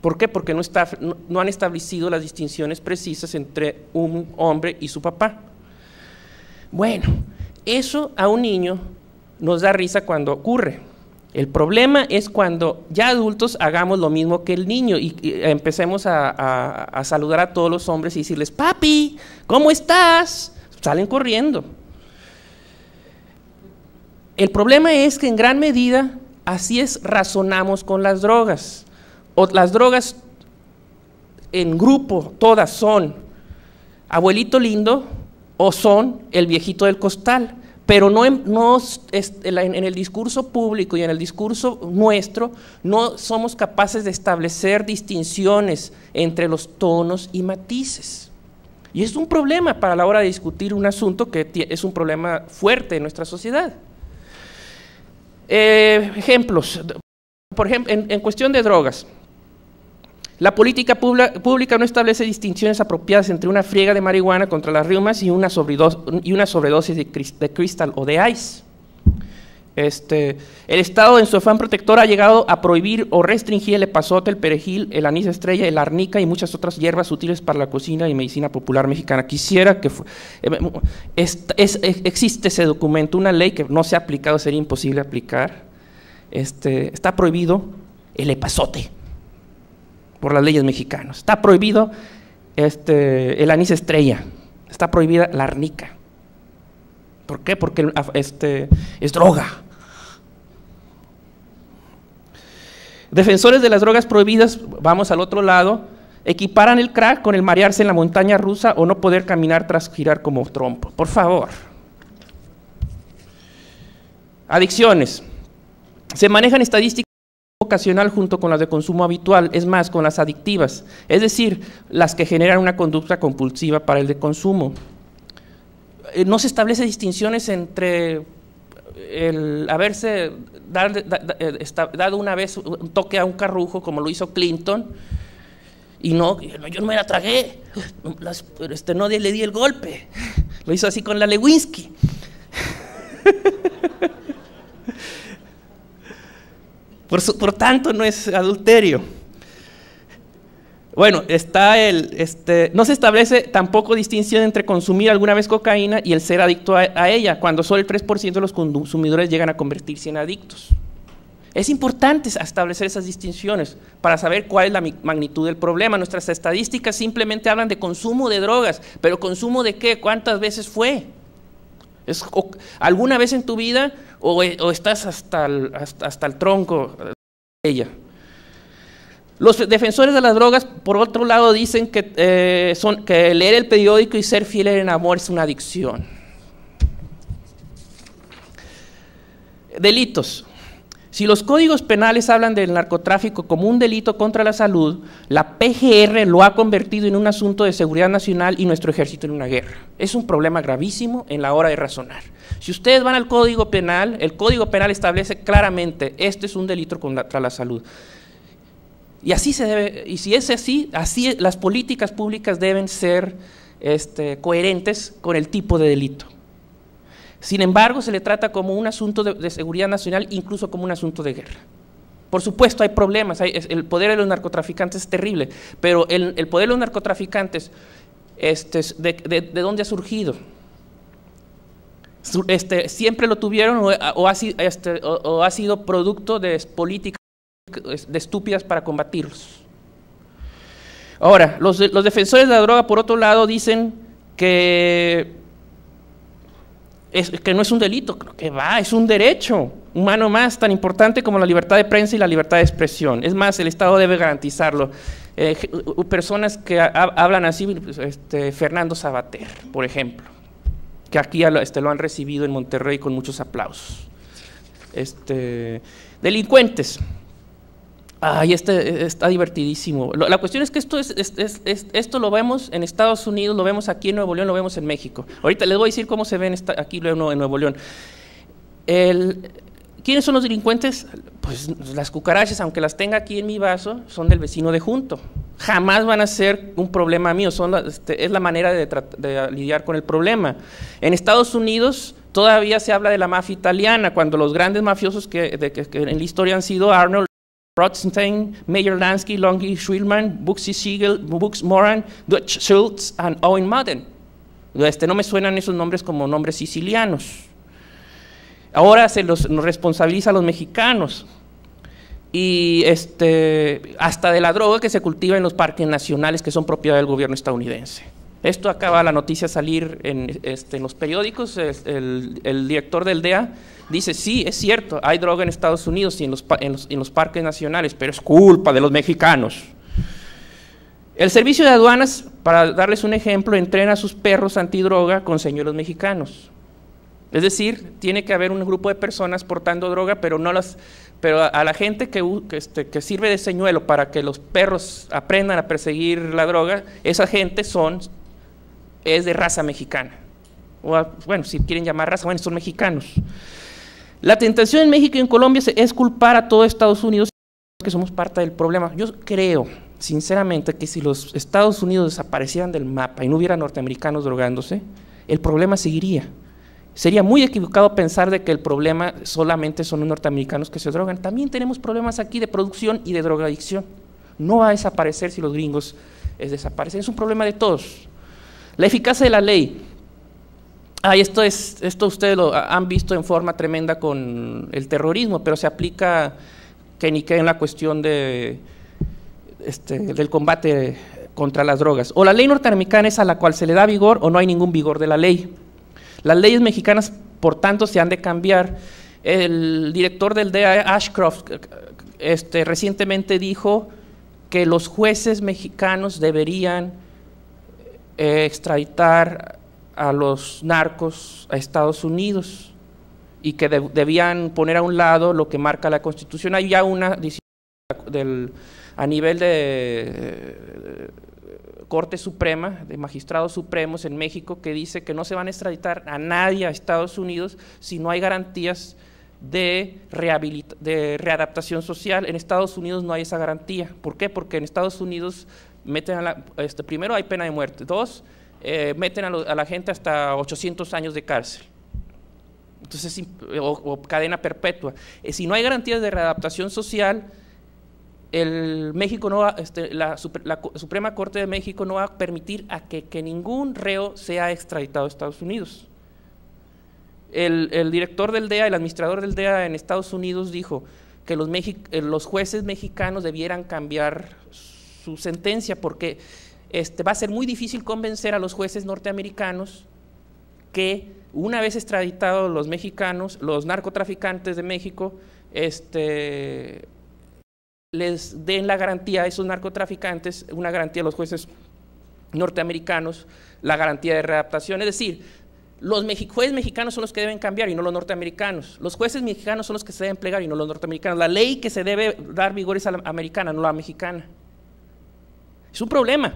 ¿Por qué? Porque no, han establecido las distinciones precisas entre un hombre y su papá. Bueno, eso a un niño nos da risa cuando ocurre. El problema es cuando ya adultos hagamos lo mismo que el niño y, empecemos a, saludar a todos los hombres y decirles, papi, ¿cómo estás? Salen corriendo. El problema es que en gran medida así es razonamos con las drogas. O las drogas en grupo, todas son abuelito lindo o son el viejito del costal. Pero no, en el discurso público y en el discurso nuestro no somos capaces de establecer distinciones entre los tonos y matices. Y es un problema para la hora de discutir un asunto que es un problema fuerte en nuestra sociedad. Eh, ejemplos. Por ejemplo, en, cuestión de drogas, la política pública no establece distinciones apropiadas entre una friega de marihuana contra las riumas y una, sobredosis, y una sobredosis de, cristal o de ice. Este, el Estado en su afán protector ha llegado a prohibir o restringir el epazote, el perejil, el anís estrella, el arnica y muchas otras hierbas útiles para la cocina y medicina popular mexicana. Quisiera que eh, existe ese documento, una ley que no se ha aplicado, sería imposible aplicar. Este, está prohibido el epazote por las leyes mexicanas. Está prohibido este, el anís estrella, está prohibida la arnica. ¿Por qué? Porque este, es droga. Defensores de las drogas prohibidas, vamos al otro lado, equiparan el crack con el marearse en la montaña rusa o no poder caminar tras girar como trompo. Por favor. Adicciones. Se manejan estadísticas ocasional junto con las de consumo habitual, es más, con las adictivas, es decir, las que generan una conducta compulsiva para el de consumo. Eh, no se establece distinciones entre el haberse eh, eh, dado, una vez un toque a un carrujo, como lo hizo Clinton, y no, yo no me la tragué, pero este, no le di el golpe, lo hizo así con la Lewinsky. Por, tanto, no es adulterio. Bueno, está el, este, no se establece tampoco distinción entre consumir alguna vez cocaína y el ser adicto a, a ella, cuando solo el 3% de los consumidores llegan a convertirse en adictos. Es importante establecer esas distinciones para saber cuál es la magnitud del problema. Nuestras estadísticas simplemente hablan de consumo de drogas, pero consumo de qué, cuántas veces fue alguna vez en tu vida o, eh, estás hasta el, hasta, el tronco de ella. Los defensores de las drogas, por otro lado, dicen que, eh, son, que leer el periódico y ser fiel en amor es una adicción. Delitos. Si los códigos penales hablan del narcotráfico como un delito contra la salud, la PGR lo ha convertido en un asunto de seguridad nacional y nuestro ejército en una guerra. Es un problema gravísimo en la hora de razonar. Si ustedes van al código penal, el código penal establece claramente, este es un delito contra la salud. Y así se debe, y si es así, así las políticas públicas deben ser este, coherentes con el tipo de delito. Sin embargo, se le trata como un asunto de, seguridad nacional, incluso como un asunto de guerra. Por supuesto, hay problemas, el poder de los narcotraficantes es terrible, pero el, poder de los narcotraficantes, este, de, dónde ha surgido? Este, ¿Siempre lo tuvieron o, este, ha, sido producto de políticas estúpidas para combatirlos? Ahora, los defensores de la droga, por otro lado, dicen que que no es un delito, creo que va, es un derecho humano más tan importante como la libertad de prensa y la libertad de expresión. Es más, el Estado debe garantizarlo. Eh, personas que hablan así, pues, este, Fernando Sabater, por ejemplo, que aquí este, lo han recibido en Monterrey con muchos aplausos. Este, delincuentes, Ay, este eh, está divertidísimo. La cuestión es que esto, es, esto lo vemos en Estados Unidos, lo vemos aquí en Nuevo León, lo vemos en México. Ahorita les voy a decir cómo se ven aquí en Nuevo León. ¿Quiénes son los delincuentes? Pues las cucarachas, aunque las tenga aquí en mi vaso, son del vecino de junto. Jamás van a ser un problema mío, son este, es la manera de, lidiar con el problema. En Estados Unidos todavía se habla de la mafia italiana, cuando los grandes mafiosos que en la historia han sido Arnold Rothstein, Meyer Lansky, Longy, Schwillman, Buxi Siegel, Bux Moran, Dutch Schultz, y Owen Madden. Este, no me suenan esos nombres como nombres sicilianos. Ahora se los responsabiliza a los mexicanos. Y este, hasta de la droga que se cultiva en los parques nacionales que son propiedad del gobierno estadounidense. Esto acaba la noticia salir en, este, los periódicos, el, director del DEA dice, sí, es cierto, hay droga en Estados Unidos y en los, parques nacionales, pero es culpa de los mexicanos. El servicio de aduanas, para darles un ejemplo, entrena a sus perros antidroga con señuelos mexicanos. Es decir, tiene que haber un grupo de personas portando droga, pero no las, pero a, la gente que, este, que, sirve de señuelo para que los perros aprendan a perseguir la droga, esa gente son es de raza mexicana. O, ah, bueno, si quieren llamar raza, bueno, son mexicanos. La tentación en México y en Colombia es culpar a todos Estados Unidos que somos parte del problema. Yo creo, sinceramente, que si los Estados Unidos desaparecieran del mapa y no hubiera norteamericanos drogándose, el problema seguiría. Sería muy equivocado pensar de que el problema solamente son los norteamericanos que se drogan. También tenemos problemas aquí de producción y de drogadicción. No va a desaparecer si los gringos eh, desaparecen. Es un problema de todos. La eficacia de la ley. Ay, esto, es, esto ustedes lo han visto en forma tremenda con el terrorismo, pero se aplica que ni que en la cuestión de, este, del combate contra las drogas. O la ley norteamericana es a la cual se le da vigor o no hay ningún vigor de la ley. Las leyes mexicanas, por tanto, se han de cambiar. El director del DEA, Ashcroft, este, recientemente dijo que los jueces mexicanos deberían eh, extraditar a los narcos a Estados Unidos y que debían poner a un lado lo que marca la Constitución. Hay ya una del, a nivel de, eh, Corte Suprema, de magistrados supremos en México, que dice que no se van a extraditar a nadie a Estados Unidos si no hay garantías de, de readaptación social. En Estados Unidos no hay esa garantía. ¿Por qué? Porque en Estados Unidos meten este, primero hay pena de muerte, dos, eh, meten a, la gente hasta 800 años de cárcel. Entonces, o, cadena perpetua. Eh, si no hay garantías de readaptación social, el México no este, la, Suprema Corte de México no va a permitir a que, ningún reo sea extraditado a Estados Unidos. El, director del DEA, el administrador del DEA en Estados Unidos dijo que los, eh, los jueces mexicanos debieran cambiar su sentencia porque este, va a ser muy difícil convencer a los jueces norteamericanos que una vez extraditados los mexicanos, los narcotraficantes de México, este, les den la garantía a esos narcotraficantes, una garantía a los jueces norteamericanos, la garantía de readaptación. Es decir, los jueces mexicanos son los que deben cambiar y no los norteamericanos. Los jueces mexicanos son los que se deben plegar y no los norteamericanos. La ley que se debe dar vigor es a la americana, no la mexicana. Es un problema.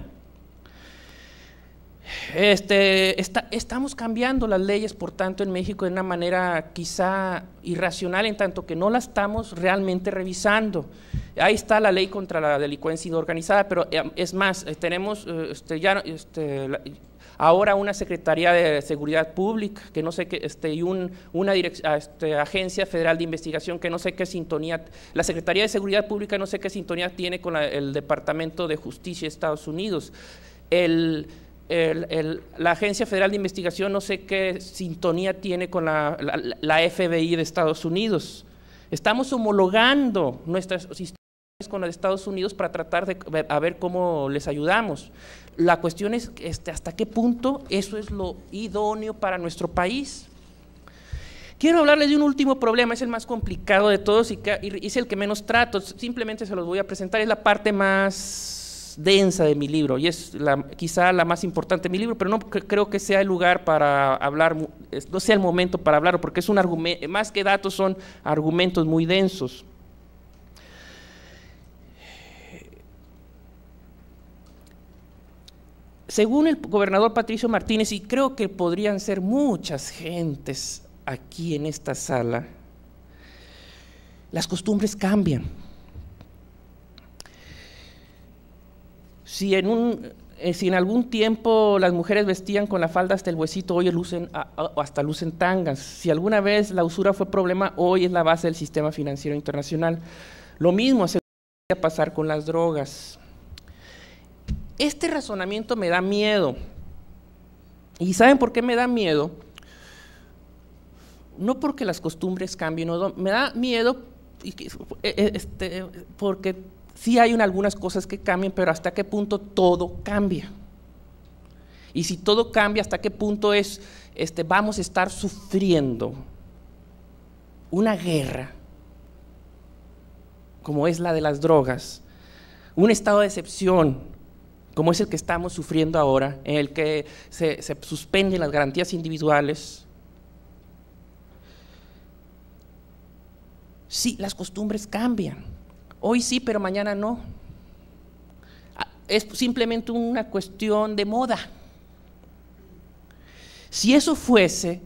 Este, estamos cambiando las leyes, por tanto, en México de una manera quizá irracional, en tanto que no las estamos realmente revisando. Ahí está la ley contra la delincuencia organizada, pero eh, es más, eh, tenemos, eh, este, ya, este, ahora una Secretaría de Seguridad Pública, que no sé qué, este, y una este, Agencia Federal de Investigación, que no sé qué sintonía, la Secretaría de Seguridad Pública no sé qué sintonía tiene con el Departamento de Justicia de Estados Unidos. la Agencia Federal de Investigación no sé qué sintonía tiene con la, FBI de Estados Unidos. Estamos homologando nuestras con los Estados Unidos para tratar de ver cómo les ayudamos. La cuestión es este, hasta qué punto eso es lo idóneo para nuestro país. Quiero hablarles de un último problema, es el más complicado de todos y es el que menos trato, simplemente se los voy a presentar, es la parte más densa de mi libro y es la, quizá la más importante de mi libro, pero no creo que sea el lugar para hablar, no sea el momento para hablar, porque es un argumento, más que datos son argumentos muy densos. según el gobernador Patricio Martínez, y creo que podrían ser muchas gentes aquí en esta sala, las costumbres cambian. Si en, eh, algún tiempo las mujeres vestían con la falda hasta el huesito, hoy lucen, hasta lucen tangas. Si alguna vez la usura fue problema, hoy es la base del sistema financiero internacional. Lo mismo se puede pasar con las drogas. Este razonamiento me da miedo. ¿Y saben por qué me da miedo? No porque las costumbres cambien, me da miedo eh, eh, este, porque sí hay algunas cosas que cambian, pero hasta qué punto todo cambia. Y si todo cambia, ¿hasta qué punto es, este, vamos a estar sufriendo una guerra, como es la de las drogas, un estado de excepción, como es el que estamos sufriendo ahora, en el que se, suspenden las garantías individuales. Sí, las costumbres cambian. Hoy sí, pero mañana no. Ah, es simplemente una cuestión de moda. Si eso fuese,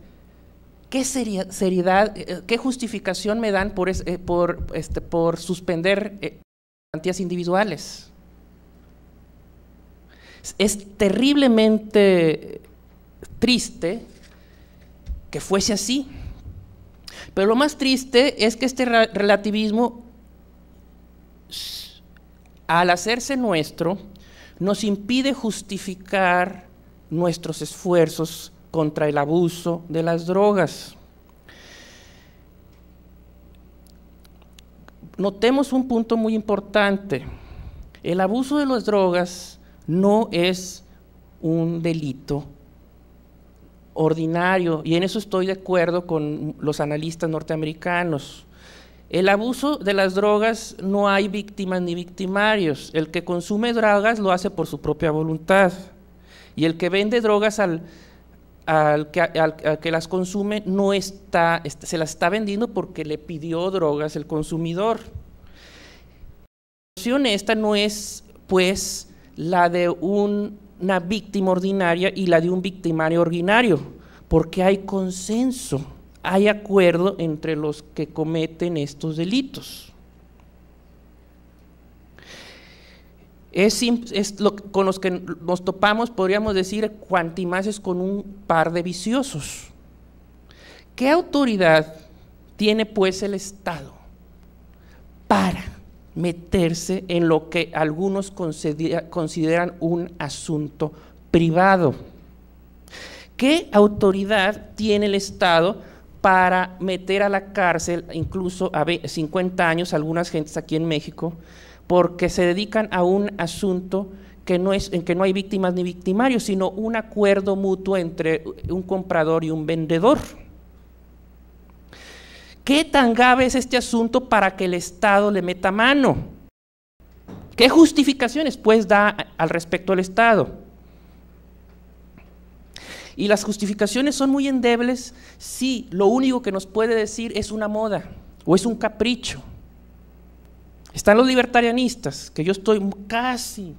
¿qué seriedad, eh, eh, qué justificación me dan por, eh, por, este, por suspender garantías individuales? Es terriblemente triste que fuese así. Pero lo más triste es que este relativismo, al hacerse nuestro, nos impide justificar nuestros esfuerzos contra el abuso de las drogas. Notemos un punto muy importante. El abuso de las drogas no es un delito ordinario, y en eso estoy de acuerdo con los analistas norteamericanos. El abuso de las drogas no hay víctimas ni victimarios. El que consume drogas lo hace por su propia voluntad. Y el que vende drogas al, que, las consume no está, se las está vendiendo porque le pidió drogas el consumidor. La esta no es, pues, la de una víctima ordinaria y la de un victimario ordinario, porque hay consenso, hay acuerdo entre los que cometen estos delitos. Es, con los que nos topamos, podríamos decir, es con un par de viciosos. ¿Qué autoridad tiene pues el Estado para meterse en lo que algunos consideran un asunto privado. ¿Qué autoridad tiene el Estado para meter a la cárcel incluso a 50 años algunas gentes aquí en México porque se dedican a un asunto que no es, en que no hay víctimas ni victimarios, sino un acuerdo mutuo entre un comprador y un vendedor? ¿Qué tan grave es este asunto para que el Estado le meta mano? ¿Qué justificaciones pues da al respecto al Estado? Y las justificaciones son muy endebles si lo único que nos puede decir es una moda o es un capricho. Están los libertarianistas, que yo estoy casi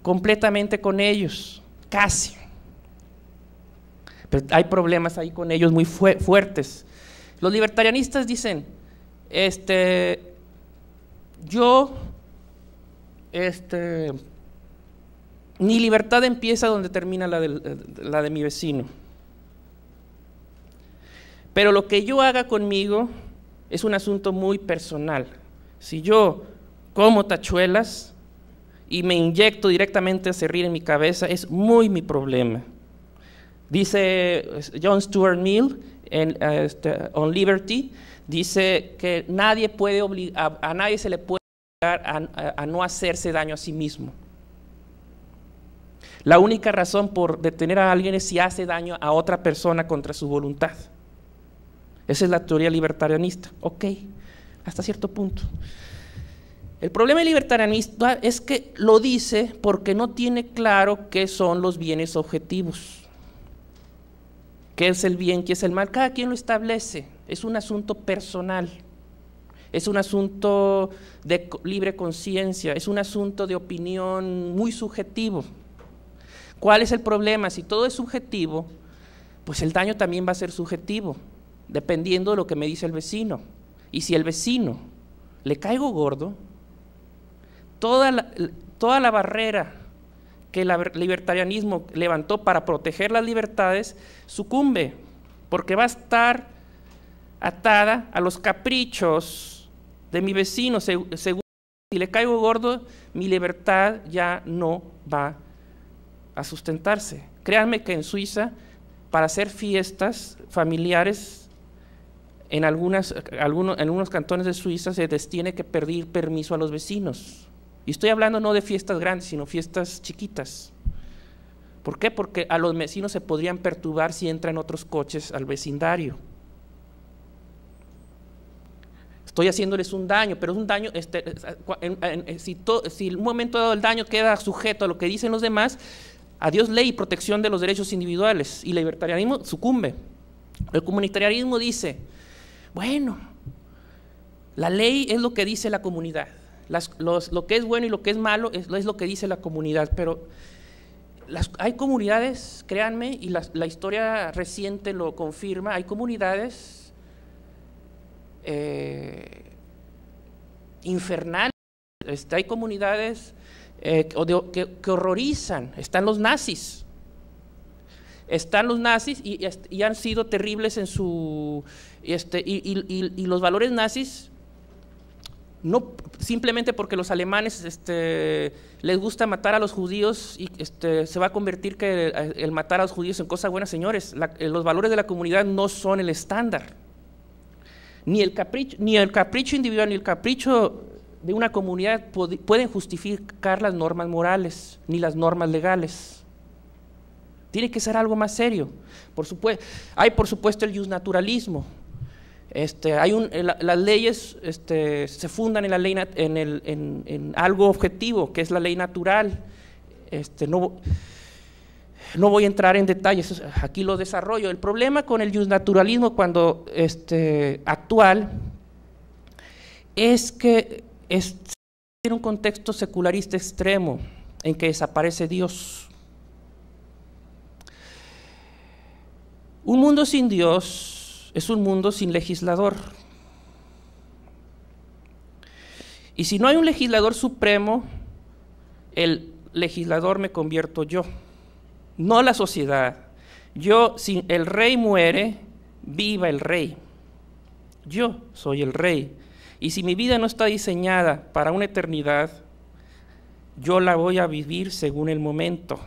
completamente con ellos, casi. Pero hay problemas ahí con ellos muy fuertes. Los libertarianistas dicen, este, yo, este, mi libertad empieza donde termina eh, la de, mi vecino. Pero lo que yo haga conmigo es un asunto muy personal. Si yo como tachuelas y me inyecto directamente a servir en mi cabeza, es muy mi problema. Dice eh, John Stuart Mill en, eh, este, on Liberty, dice que nadie puede a, nadie se le puede obligar a no hacerse daño a sí mismo. La única razón por detener a alguien es si hace daño a otra persona contra su voluntad. Esa es la teoría libertarianista. Ok, hasta cierto punto. El problema libertarianista es que lo dice porque no tiene claro qué son los bienes objetivos. ¿Qué es el bien? ¿Qué es el mal? Cada quien lo establece. Es un asunto personal. Es un asunto de libre conciencia. Es un asunto de opinión muy subjetivo. ¿Cuál es el problema? Si todo es subjetivo, pues el daño también va a ser subjetivo, dependiendo de lo que me dice el vecino. Y si el vecino le caigo gordo, toda la, toda la barrera que el libertarianismo levantó para proteger las libertades sucumbe, porque va a estar atada a los caprichos de mi vecino. Según si le caigo gordo, mi libertad ya no va a sustentarse. Créanme que en Suiza, para hacer fiestas familiares, en, algunas, algunos, en algunos cantones de Suiza se tiene que pedir permiso a los vecinos y estoy hablando no de fiestas grandes, sino fiestas chiquitas. ¿Por qué? Porque a los vecinos se podrían perturbar si entran otros coches al vecindario. Estoy haciéndoles un daño, pero es un daño, este, si, en un momento dado el daño queda sujeto a lo que dicen los demás, a Dios ley y protección de los derechos individuales y libertarianismo sucumbe. El comunitarianismo dice, bueno, la ley es lo que dice la comunidad lo que es bueno y lo que es malo es, lo que dice la comunidad, pero hay comunidades, créanme, y la, historia reciente lo confirma, hay comunidades eh, infernales, este, hay comunidades eh, que, horrorizan, están los nazis, están los nazis y, han sido terribles en su, este, y los valores nazis no simplemente porque los alemanes este, les gusta matar a los judíos y este, se va a convertir que el, matar a los judíos en cosa buena, señores. Eh, los valores de la comunidad no son el estándar. Ni el capricho, individual ni el capricho de una comunidad pueden justificar las normas morales ni las normas legales. Tiene que ser algo más serio. hay por supuesto el naturalismo. Este, hay eh, las leyes este, se fundan en, la ley en, algo objetivo, que es la ley natural. Este, no, no voy a entrar en detalles, aquí lo desarrollo. El problema con el naturalismo cuando actual es que tiene un contexto secularista extremo en que desaparece Dios. Un mundo sin Dios es un mundo sin legislador. Y si no hay un legislador supremo, el legislador me convierto yo, no la sociedad. Yo, si el rey muere, viva el rey. Yo soy el rey. Y si mi vida no está diseñada para una eternidad, yo la voy a vivir según el momento.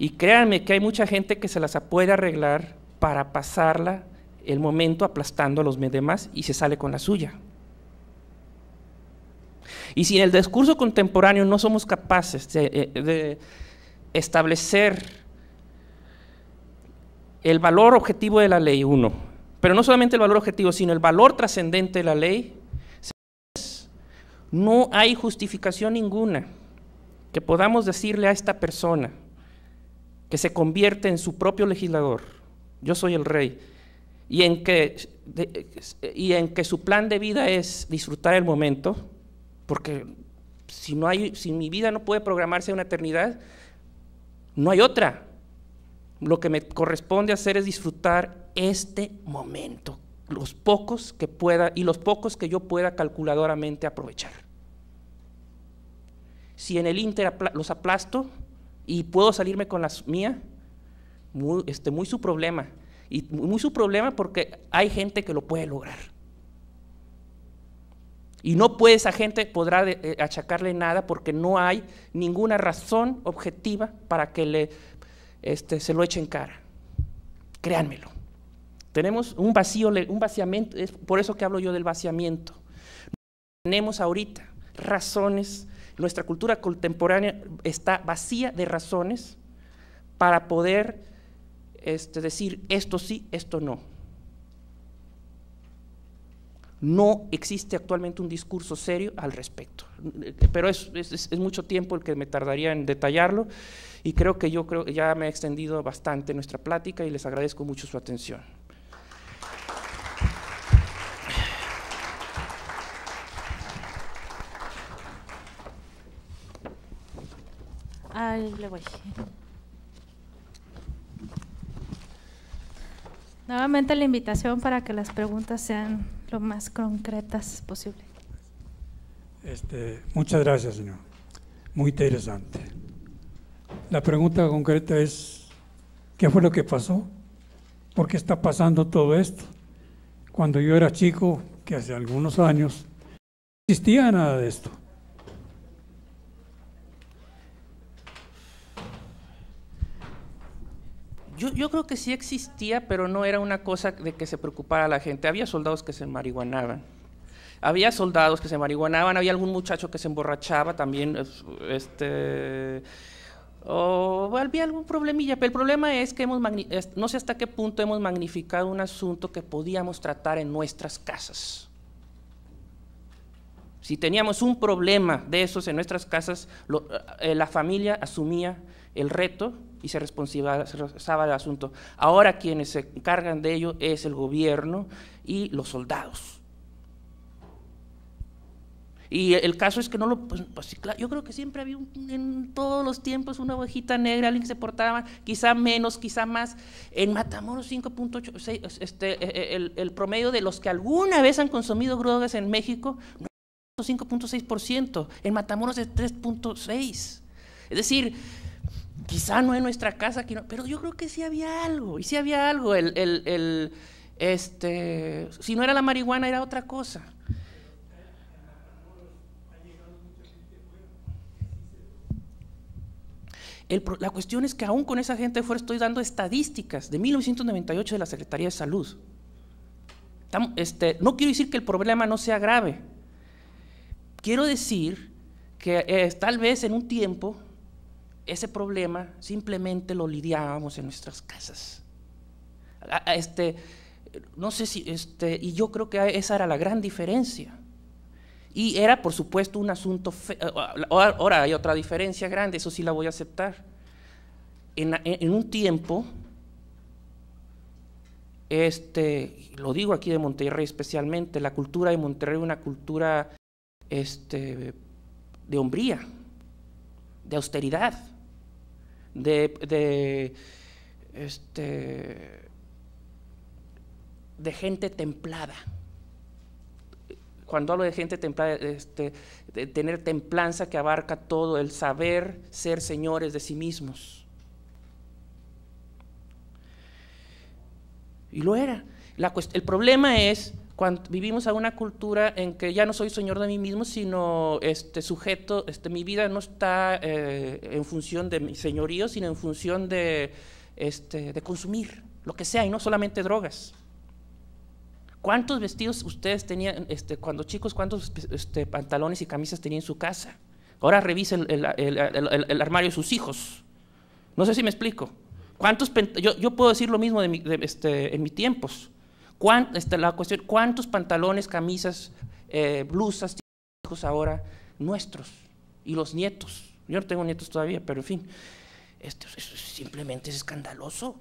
Y créanme que hay mucha gente que se las puede arreglar para pasarla el momento aplastando a los demás y se sale con la suya. Y si en el discurso contemporáneo no somos capaces de, eh, establecer el valor objetivo de la ley, uno, pero no solamente el valor objetivo, sino el valor trascendente de la ley, no hay justificación ninguna que podamos decirle a esta persona, que se convierte en su propio legislador. Yo soy el rey. Y en que, y en que su plan de vida es disfrutar el momento, porque si, no hay, si mi vida no puede programarse a una eternidad, no hay otra. Lo que me corresponde hacer es disfrutar este momento, los pocos que pueda y los pocos que yo pueda calculadoramente aprovechar. Si en el Inter los aplasto, y puedo salirme con las mía, muy, este, muy su problema. Y muy su problema porque hay gente que lo puede lograr. Y no puede esa gente podrá eh, eh, achacarle nada porque no hay ninguna razón objetiva para que le, este, se lo eche en cara. Créanmelo. Tenemos un vacío, un vaciamiento, es por eso que hablo yo del vaciamiento. Tenemos ahorita razones nuestra cultura contemporánea está vacía de razones para poder este, decir esto sí, esto no. No existe actualmente un discurso serio al respecto, pero es, mucho tiempo el que me tardaría en detallarlo y creo que yo creo ya me ha extendido bastante nuestra plática y les agradezco mucho su atención. Nuevamente la invitación para que las preguntas sean lo más concretas posible. Este, muchas gracias, señor. Muy interesante. La pregunta concreta es, ¿qué fue lo que pasó? ¿Por qué está pasando todo esto? Cuando yo era chico, que hace algunos años, no existía nada de esto. Yo, creo que sí existía, pero no era una cosa de que se preocupara la gente. Había soldados que se marihuanaban. Había soldados que se marihuanaban, había algún muchacho que se emborrachaba también, este, o había algún problemilla. Pero el problema es que hemos no sé hasta qué punto hemos magnificado un asunto que podíamos tratar en nuestras casas. Si teníamos un problema de esos en nuestras casas, eh, la familia asumía el reto y se responsabilizaba el asunto. Ahora quienes se encargan de ello es el gobierno y los soldados. Y el caso es que no lo, pues, pues yo creo que siempre había un, en todos los tiempos una ovejita negra, alguien que se portaba, quizá menos, quizá más. En Matamoros 5.8, este, e, e, el, promedio de los que alguna vez han consumido drogas en México, 5.6%, en Matamoros es 3.6%. Es decir, Quizá no en nuestra casa, pero yo creo que sí había algo, y sí había algo. este, si no era la marihuana, era otra cosa. la cuestión es que aún con esa gente de fuera estoy dando estadísticas de 1998 de la Secretaría de Salud. Este, no quiero decir que el problema no sea grave. Quiero decir que eh, tal vez en un tiempo ese problema simplemente lo lidiábamos en nuestras casas. Este, no sé si, este, y yo creo que esa era la gran diferencia. Y era, por supuesto, un asunto. Eh, ahora hay otra diferencia grande, eso sí la voy a aceptar. En, un tiempo, este, lo digo aquí de Monterrey especialmente, la cultura de Monterrey es una cultura este, de hombría, de austeridad de, este, de gente templada. Cuando hablo de gente templada, este, de tener templanza que abarca todo, el saber ser señores de sí mismos. Y lo era. La el problema es vivimos a una cultura en que ya no soy señor de mí mismo, sino este sujeto, este, mi vida no está eh, en función de mi señorío, sino en función de, este, de consumir lo que sea, y no solamente drogas. ¿Cuántos vestidos ustedes tenían este, cuando chicos? ¿Cuántos este, pantalones y camisas tenían en su casa? Ahora revisen el, armario de sus hijos. No sé si me explico. ¿Cuántos yo, puedo decir lo mismo este, en mis tiempos esta, la cuestión, ¿Cuántos pantalones, camisas, eh, blusas tienen hijos ahora nuestros y los nietos? Yo no tengo nietos todavía, pero en fin, esto simplemente es escandaloso.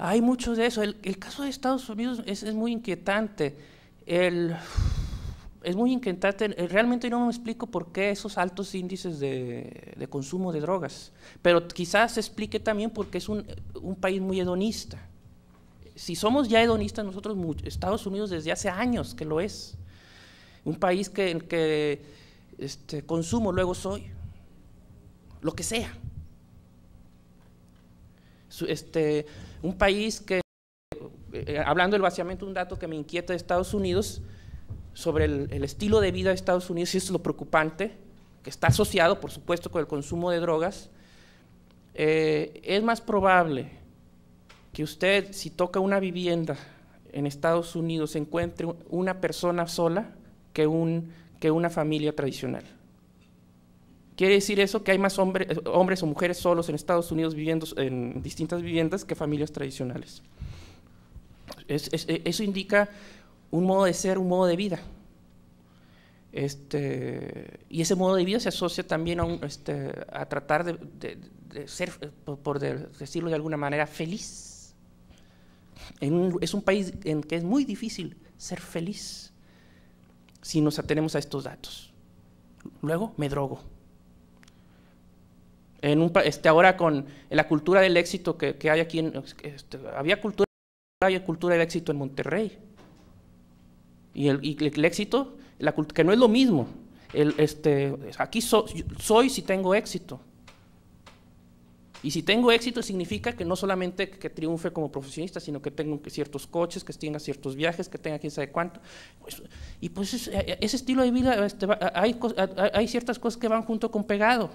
Hay mucho de eso. El, caso de Estados Unidos es, muy inquietante. es muy inquietante. Realmente no me explico por qué esos altos índices de, consumo de drogas. Pero quizás se explique también porque es un, país muy hedonista. Si somos ya hedonistas, nosotros, Estados Unidos desde hace años que lo es. Un país que, en que este, consumo, luego soy. Lo que sea. Este, un país que, eh, eh, hablando del vaciamiento, un dato que me inquieta de Estados Unidos, sobre el, estilo de vida de Estados Unidos, y eso es lo preocupante, que está asociado, por supuesto, con el consumo de drogas, eh, es más probable que usted, si toca una vivienda en Estados Unidos, encuentre una persona sola que una familia tradicional. Quiere decir eso que hay más hombres o mujeres solos en Estados Unidos viviendo en distintas viviendas que familias tradicionales. E, eso indica un modo de ser, un modo de vida. Este, y ese modo de vida se asocia también a, este, tratar de, ser, por, decirlo de alguna manera, feliz. es un país en que es muy difícil ser feliz si nos atenemos a estos datos. Luego me drogo este, ahora con la cultura del éxito que, hay aquí, este, había cultura, cultura del éxito en Monterrey. Y el, éxito, que no es lo mismo. este, aquí soy si tengo éxito. Y si tengo éxito significa que no solamente que triunfe como profesionista, sino que tengo ciertos coches, que tenga ciertos viajes, que tenga quién sabe cuánto. Pues, y pues e, e, ese estilo de vida, este, hay, hay ciertas cosas que van junto con pegado.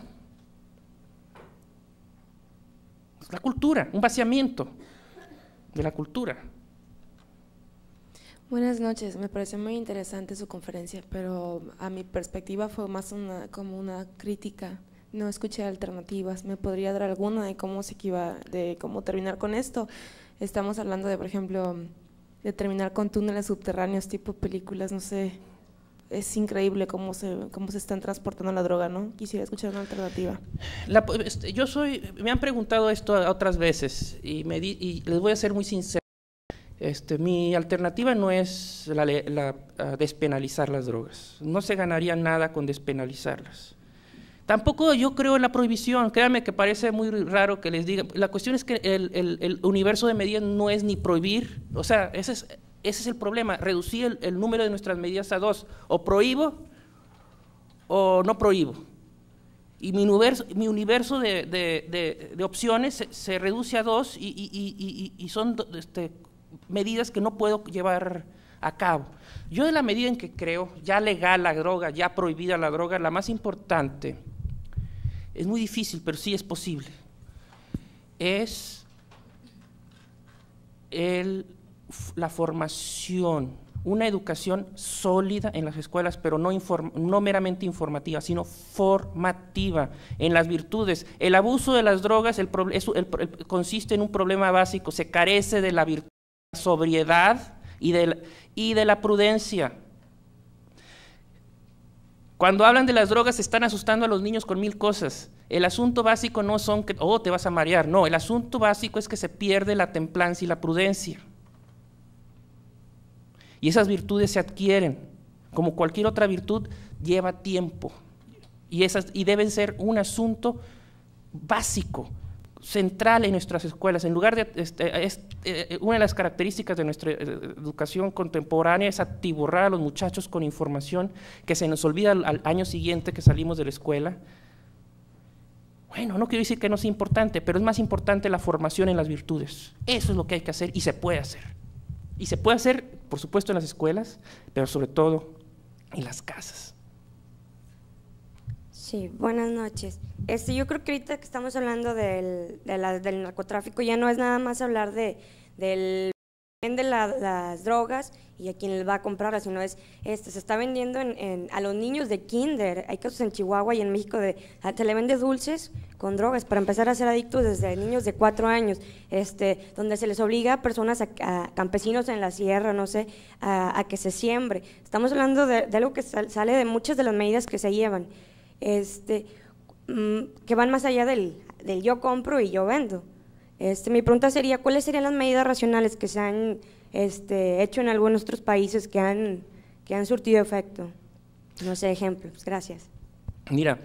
La cultura, un vaciamiento de la cultura. Buenas noches, me pareció muy interesante su conferencia, pero a mi perspectiva fue más una, como una crítica. No escuché alternativas. ¿Me podría dar alguna de cómo se equiva, de cómo terminar con esto? Estamos hablando de, por ejemplo, de terminar con túneles subterráneos tipo películas, no sé, es increíble cómo se, cómo se están transportando la droga, ¿no? Quisiera escuchar una alternativa. Pues, este, yo soy, me han preguntado esto otras veces y, me y les voy a ser muy sincero. Este, mi alternativa no es la, despenalizar las drogas. No se ganaría nada con despenalizarlas. Tampoco yo creo en la prohibición. Créanme que parece muy raro que les diga. La cuestión es que el, universo de medidas no es ni prohibir. O sea, ese es, ese es el problema, reducir el, número de nuestras medidas a dos. O prohíbo o no prohíbo. Y mi universo, mi universo de, opciones se, reduce a dos y, son este, medidas que no puedo llevar a cabo. Yo de la medida en que creo, ya legal la droga, ya prohibida la droga, la más importante, es muy difícil, pero sí es posible, es el la formación, una educación sólida en las escuelas, pero no, meramente informativa, sino formativa en las virtudes. El abuso de las drogas consiste en un problema básico, se carece de la virtud, la sobriedad y de la, prudencia. Cuando hablan de las drogas están asustando a los niños con mil cosas. El asunto básico no son que, oh, te vas a marear, no, el asunto básico es que se pierde la templanza y la prudencia. Y esas virtudes se adquieren. Como cualquier otra virtud, lleva tiempo. Y, esas, y deben ser un asunto básico, central en nuestras escuelas. En lugar de, este, eh, una de las características de nuestra eh, educación contemporánea es atiborrar a los muchachos con información que se nos olvida al, al año siguiente que salimos de la escuela. Bueno, no quiero decir que no sea importante, pero es más importante la formación en las virtudes. Eso es lo que hay que hacer y se puede hacer. Y se puede hacer por supuesto en las escuelas, pero sobre todo en las casas. Sí, buenas noches. Este, yo creo que ahorita que estamos hablando del, del narcotráfico ya no es nada más hablar de, del vende las drogas y a quien les va a comprarlas, sino es, este, se está vendiendo a los niños de kinder. Hay casos en Chihuahua y en México de, se ah, le vende dulces con drogas para empezar a ser adictos desde niños de cuatro años, este, donde se les obliga a personas, a, campesinos en la sierra, no sé, a, que se siembre. Estamos hablando de, algo que sale de muchas de las medidas que se llevan, este, mm, que van más allá del yo compro y yo vendo este, mi pregunta sería, ¿cuáles serían las medidas racionales que se han este, hecho en algunos otros países que han, que han surtido efecto? No sé, ejemplos. Gracias. Mira,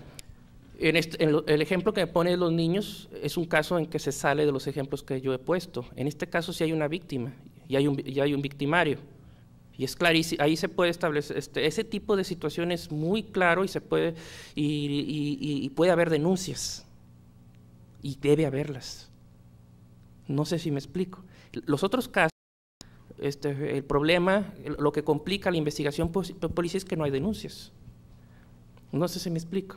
el ejemplo que me pone los niños es un caso en que se sale de los ejemplos que yo he puesto. En este caso sí hay una víctima y hay un, y hay un victimario. Y es clarísimo, ahí se puede establecer, este, ese tipo de situación es muy claro y, se puede, y, y puede haber denuncias. Y debe haberlas. No sé si me explico. Los otros casos, este, el problema, lo que complica la investigación policial es que no hay denuncias. No sé si me explico.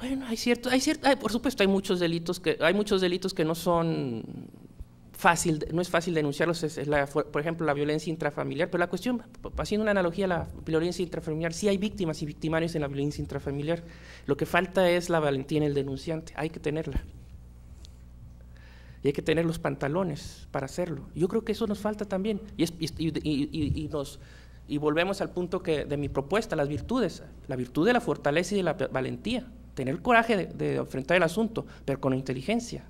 Bueno, hay cierto, hay cierto, hay, por supuesto, hay muchos delitos que, hay muchos delitos que no son fácil, no es fácil denunciarlos, por ejemplo, la violencia intrafamiliar, pero la cuestión, haciendo una analogía a la violencia intrafamiliar, sí hay víctimas y victimarios en la violencia intrafamiliar, lo que falta es la valentía en el denunciante, hay que tenerla. Y hay que tener los pantalones para hacerlo. Yo creo que eso nos falta también. Y, nos, y volvemos al punto que, de mi propuesta, las virtudes, la virtud de la fortaleza y de la valentía, tener el coraje de, de enfrentar el asunto, pero con inteligencia.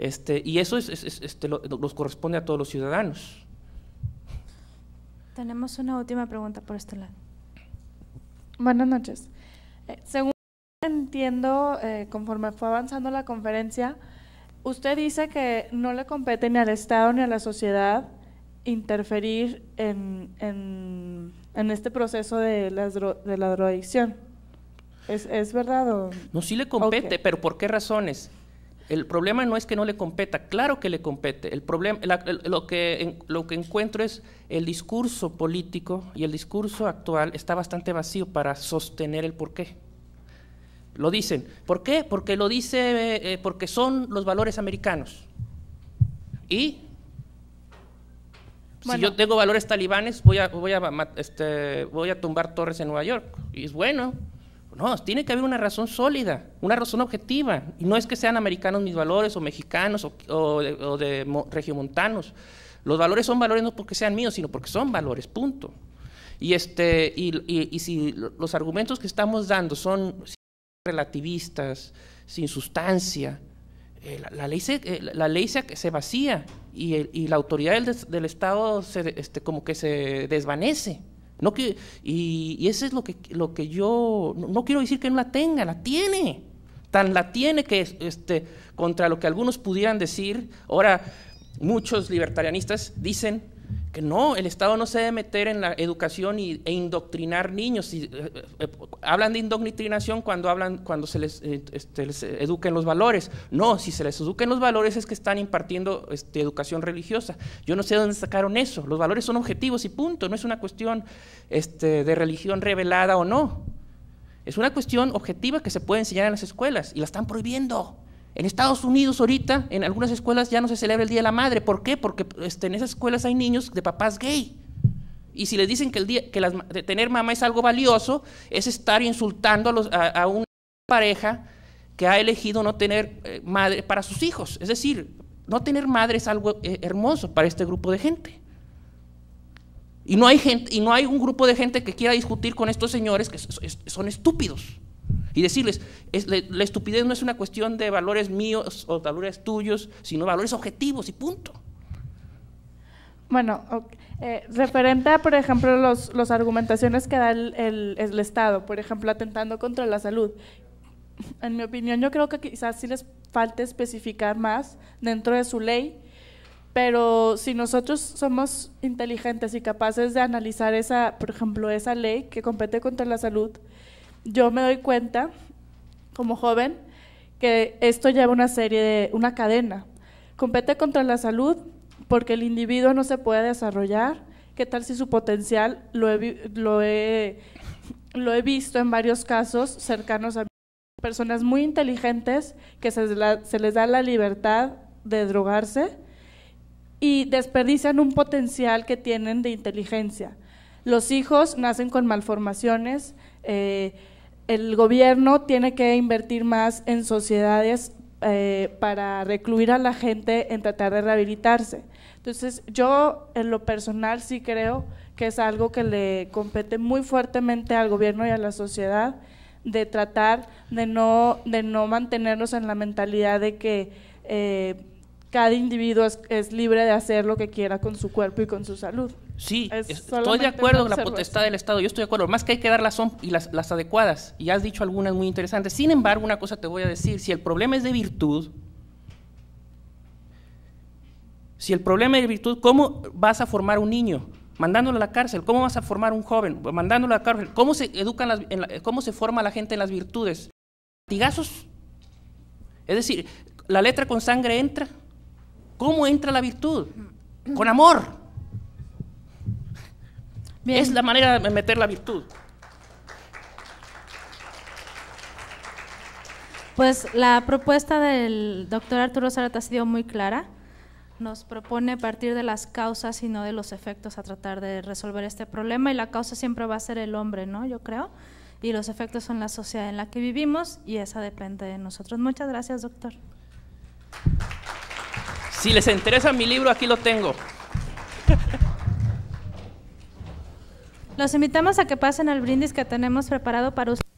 Este, y eso es, este, los corresponde a todos los ciudadanos. Tenemos una última pregunta por este lado. Buenas noches. Eh, según entiendo, eh, conforme fue avanzando la conferencia, usted dice que no le compete ni al Estado ni a la sociedad interferir en, este proceso de, de la drogadicción. ¿Es, verdad? No, sí le compete, pero ¿por qué razones? El problema no es que no le competa, claro que le compete. El problema, lo, que, lo que encuentro es el discurso político y el discurso actual está bastante vacío para sostener el porqué. Lo dicen. ¿Por qué? Porque lo dice, eh, porque son los valores americanos. Y si yo tengo valores talibanes, voy a, voy a, este, voy a tumbar torres en Nueva York. Y es bueno. No, tiene que haber una razón sólida, una razón objetiva. Y no es que sean americanos mis valores o mexicanos o, de, regiomontanos. Los valores son valores no porque sean míos, sino porque son valores, punto. Y, este, y, si los argumentos que estamos dando son relativistas, sin sustancia, eh, la, ley, se, eh, vacía y, la autoridad del, Estado este, como que se desvanece. No que, y, y eso es lo que, lo que yo, no, no, quiero decir que no la tenga, la tiene. Tan la tiene que, este, contra lo que algunos pudieran decir, ahora muchos libertarianistas dicen que no, el Estado no se debe meter en la educación e indoctrinar niños. Eh, eh, hablan de indoctrinación cuando, hablan, cuando se eh, este, les, eduquen los valores. No, si se les eduquen los valores es que están impartiendo este, educación religiosa. Yo no sé dónde sacaron eso. Los valores son objetivos y punto. No es una cuestión este, de religión revelada o no. Es una cuestión objetiva que se puede enseñar en las escuelas y la están prohibiendo. En Estados Unidos ahorita, en algunas escuelas ya no se celebra el Día de la Madre. ¿Por qué? Porque este, en esas escuelas hay niños de papás gay. Y si les dicen que, el día, que las, tener mamá es algo valioso, es estar insultando a, una pareja que ha elegido no tener eh, madre para sus hijos. Es decir, no tener madre es algo eh, hermoso para este grupo de gente. Y no, hay gente, y no hay un grupo de gente que quiera discutir con estos señores que son estúpidos. Y decirles, la, estupidez no es una cuestión de valores míos o valores tuyos, sino valores objetivos y punto. Bueno, eh, referente a, por ejemplo, las los argumentaciones que da el, el, Estado, por ejemplo, atentando contra la salud. En mi opinión, yo creo que quizás sí les falta especificar más dentro de su ley, pero si nosotros somos inteligentes y capaces de analizar esa, por ejemplo, esa ley que compete contra la salud, yo me doy cuenta, como joven, que esto lleva una serie de, una cadena. Compete contra la salud porque el individuo no se puede desarrollar. ¿Qué tal si su potencial lo he, lo he, lo he visto en varios casos cercanos a personas muy inteligentes que se, les da la libertad de drogarse y desperdician un potencial que tienen de inteligencia. Los hijos nacen con malformaciones, eh, el gobierno tiene que invertir más en sociedades eh, para recluir a la gente en tratar de rehabilitarse. Entonces, yo en lo personal sí creo que es algo que le compete muy fuertemente al gobierno y a la sociedad de tratar de no, de no mantenernos en la mentalidad de que eh, cada individuo es, libre de hacer lo que quiera con su cuerpo y con su salud. Sí, estoy de acuerdo con la potestad del Estado, yo estoy de acuerdo, más que hay que dar son y las, adecuadas, y has dicho algunas muy interesantes. Sin embargo, una cosa te voy a decir, si el problema es de virtud, si el problema es de virtud, ¿cómo vas a formar un niño? Mandándolo a la cárcel, ¿cómo vas a formar un joven? Mandándolo a la cárcel, ¿cómo se, educan cómo se forma la gente en las virtudes? ¿Tigazos? Es decir, la letra con sangre entra, ¿Cómo entra la virtud? Con amor. Es la manera de meter la virtud. Pues la propuesta del doctor Arturo Zarata ha sido muy clara. Nos propone partir de las causas y no de los efectos a tratar de resolver este problema y la causa siempre va a ser el hombre, ¿no? Yo creo. Y los efectos son la sociedad en la que vivimos y esa depende de nosotros. Muchas gracias, doctor. Si les interesa mi libro, aquí lo tengo. Los invitamos a que pasen al brindis que tenemos preparado para ustedes.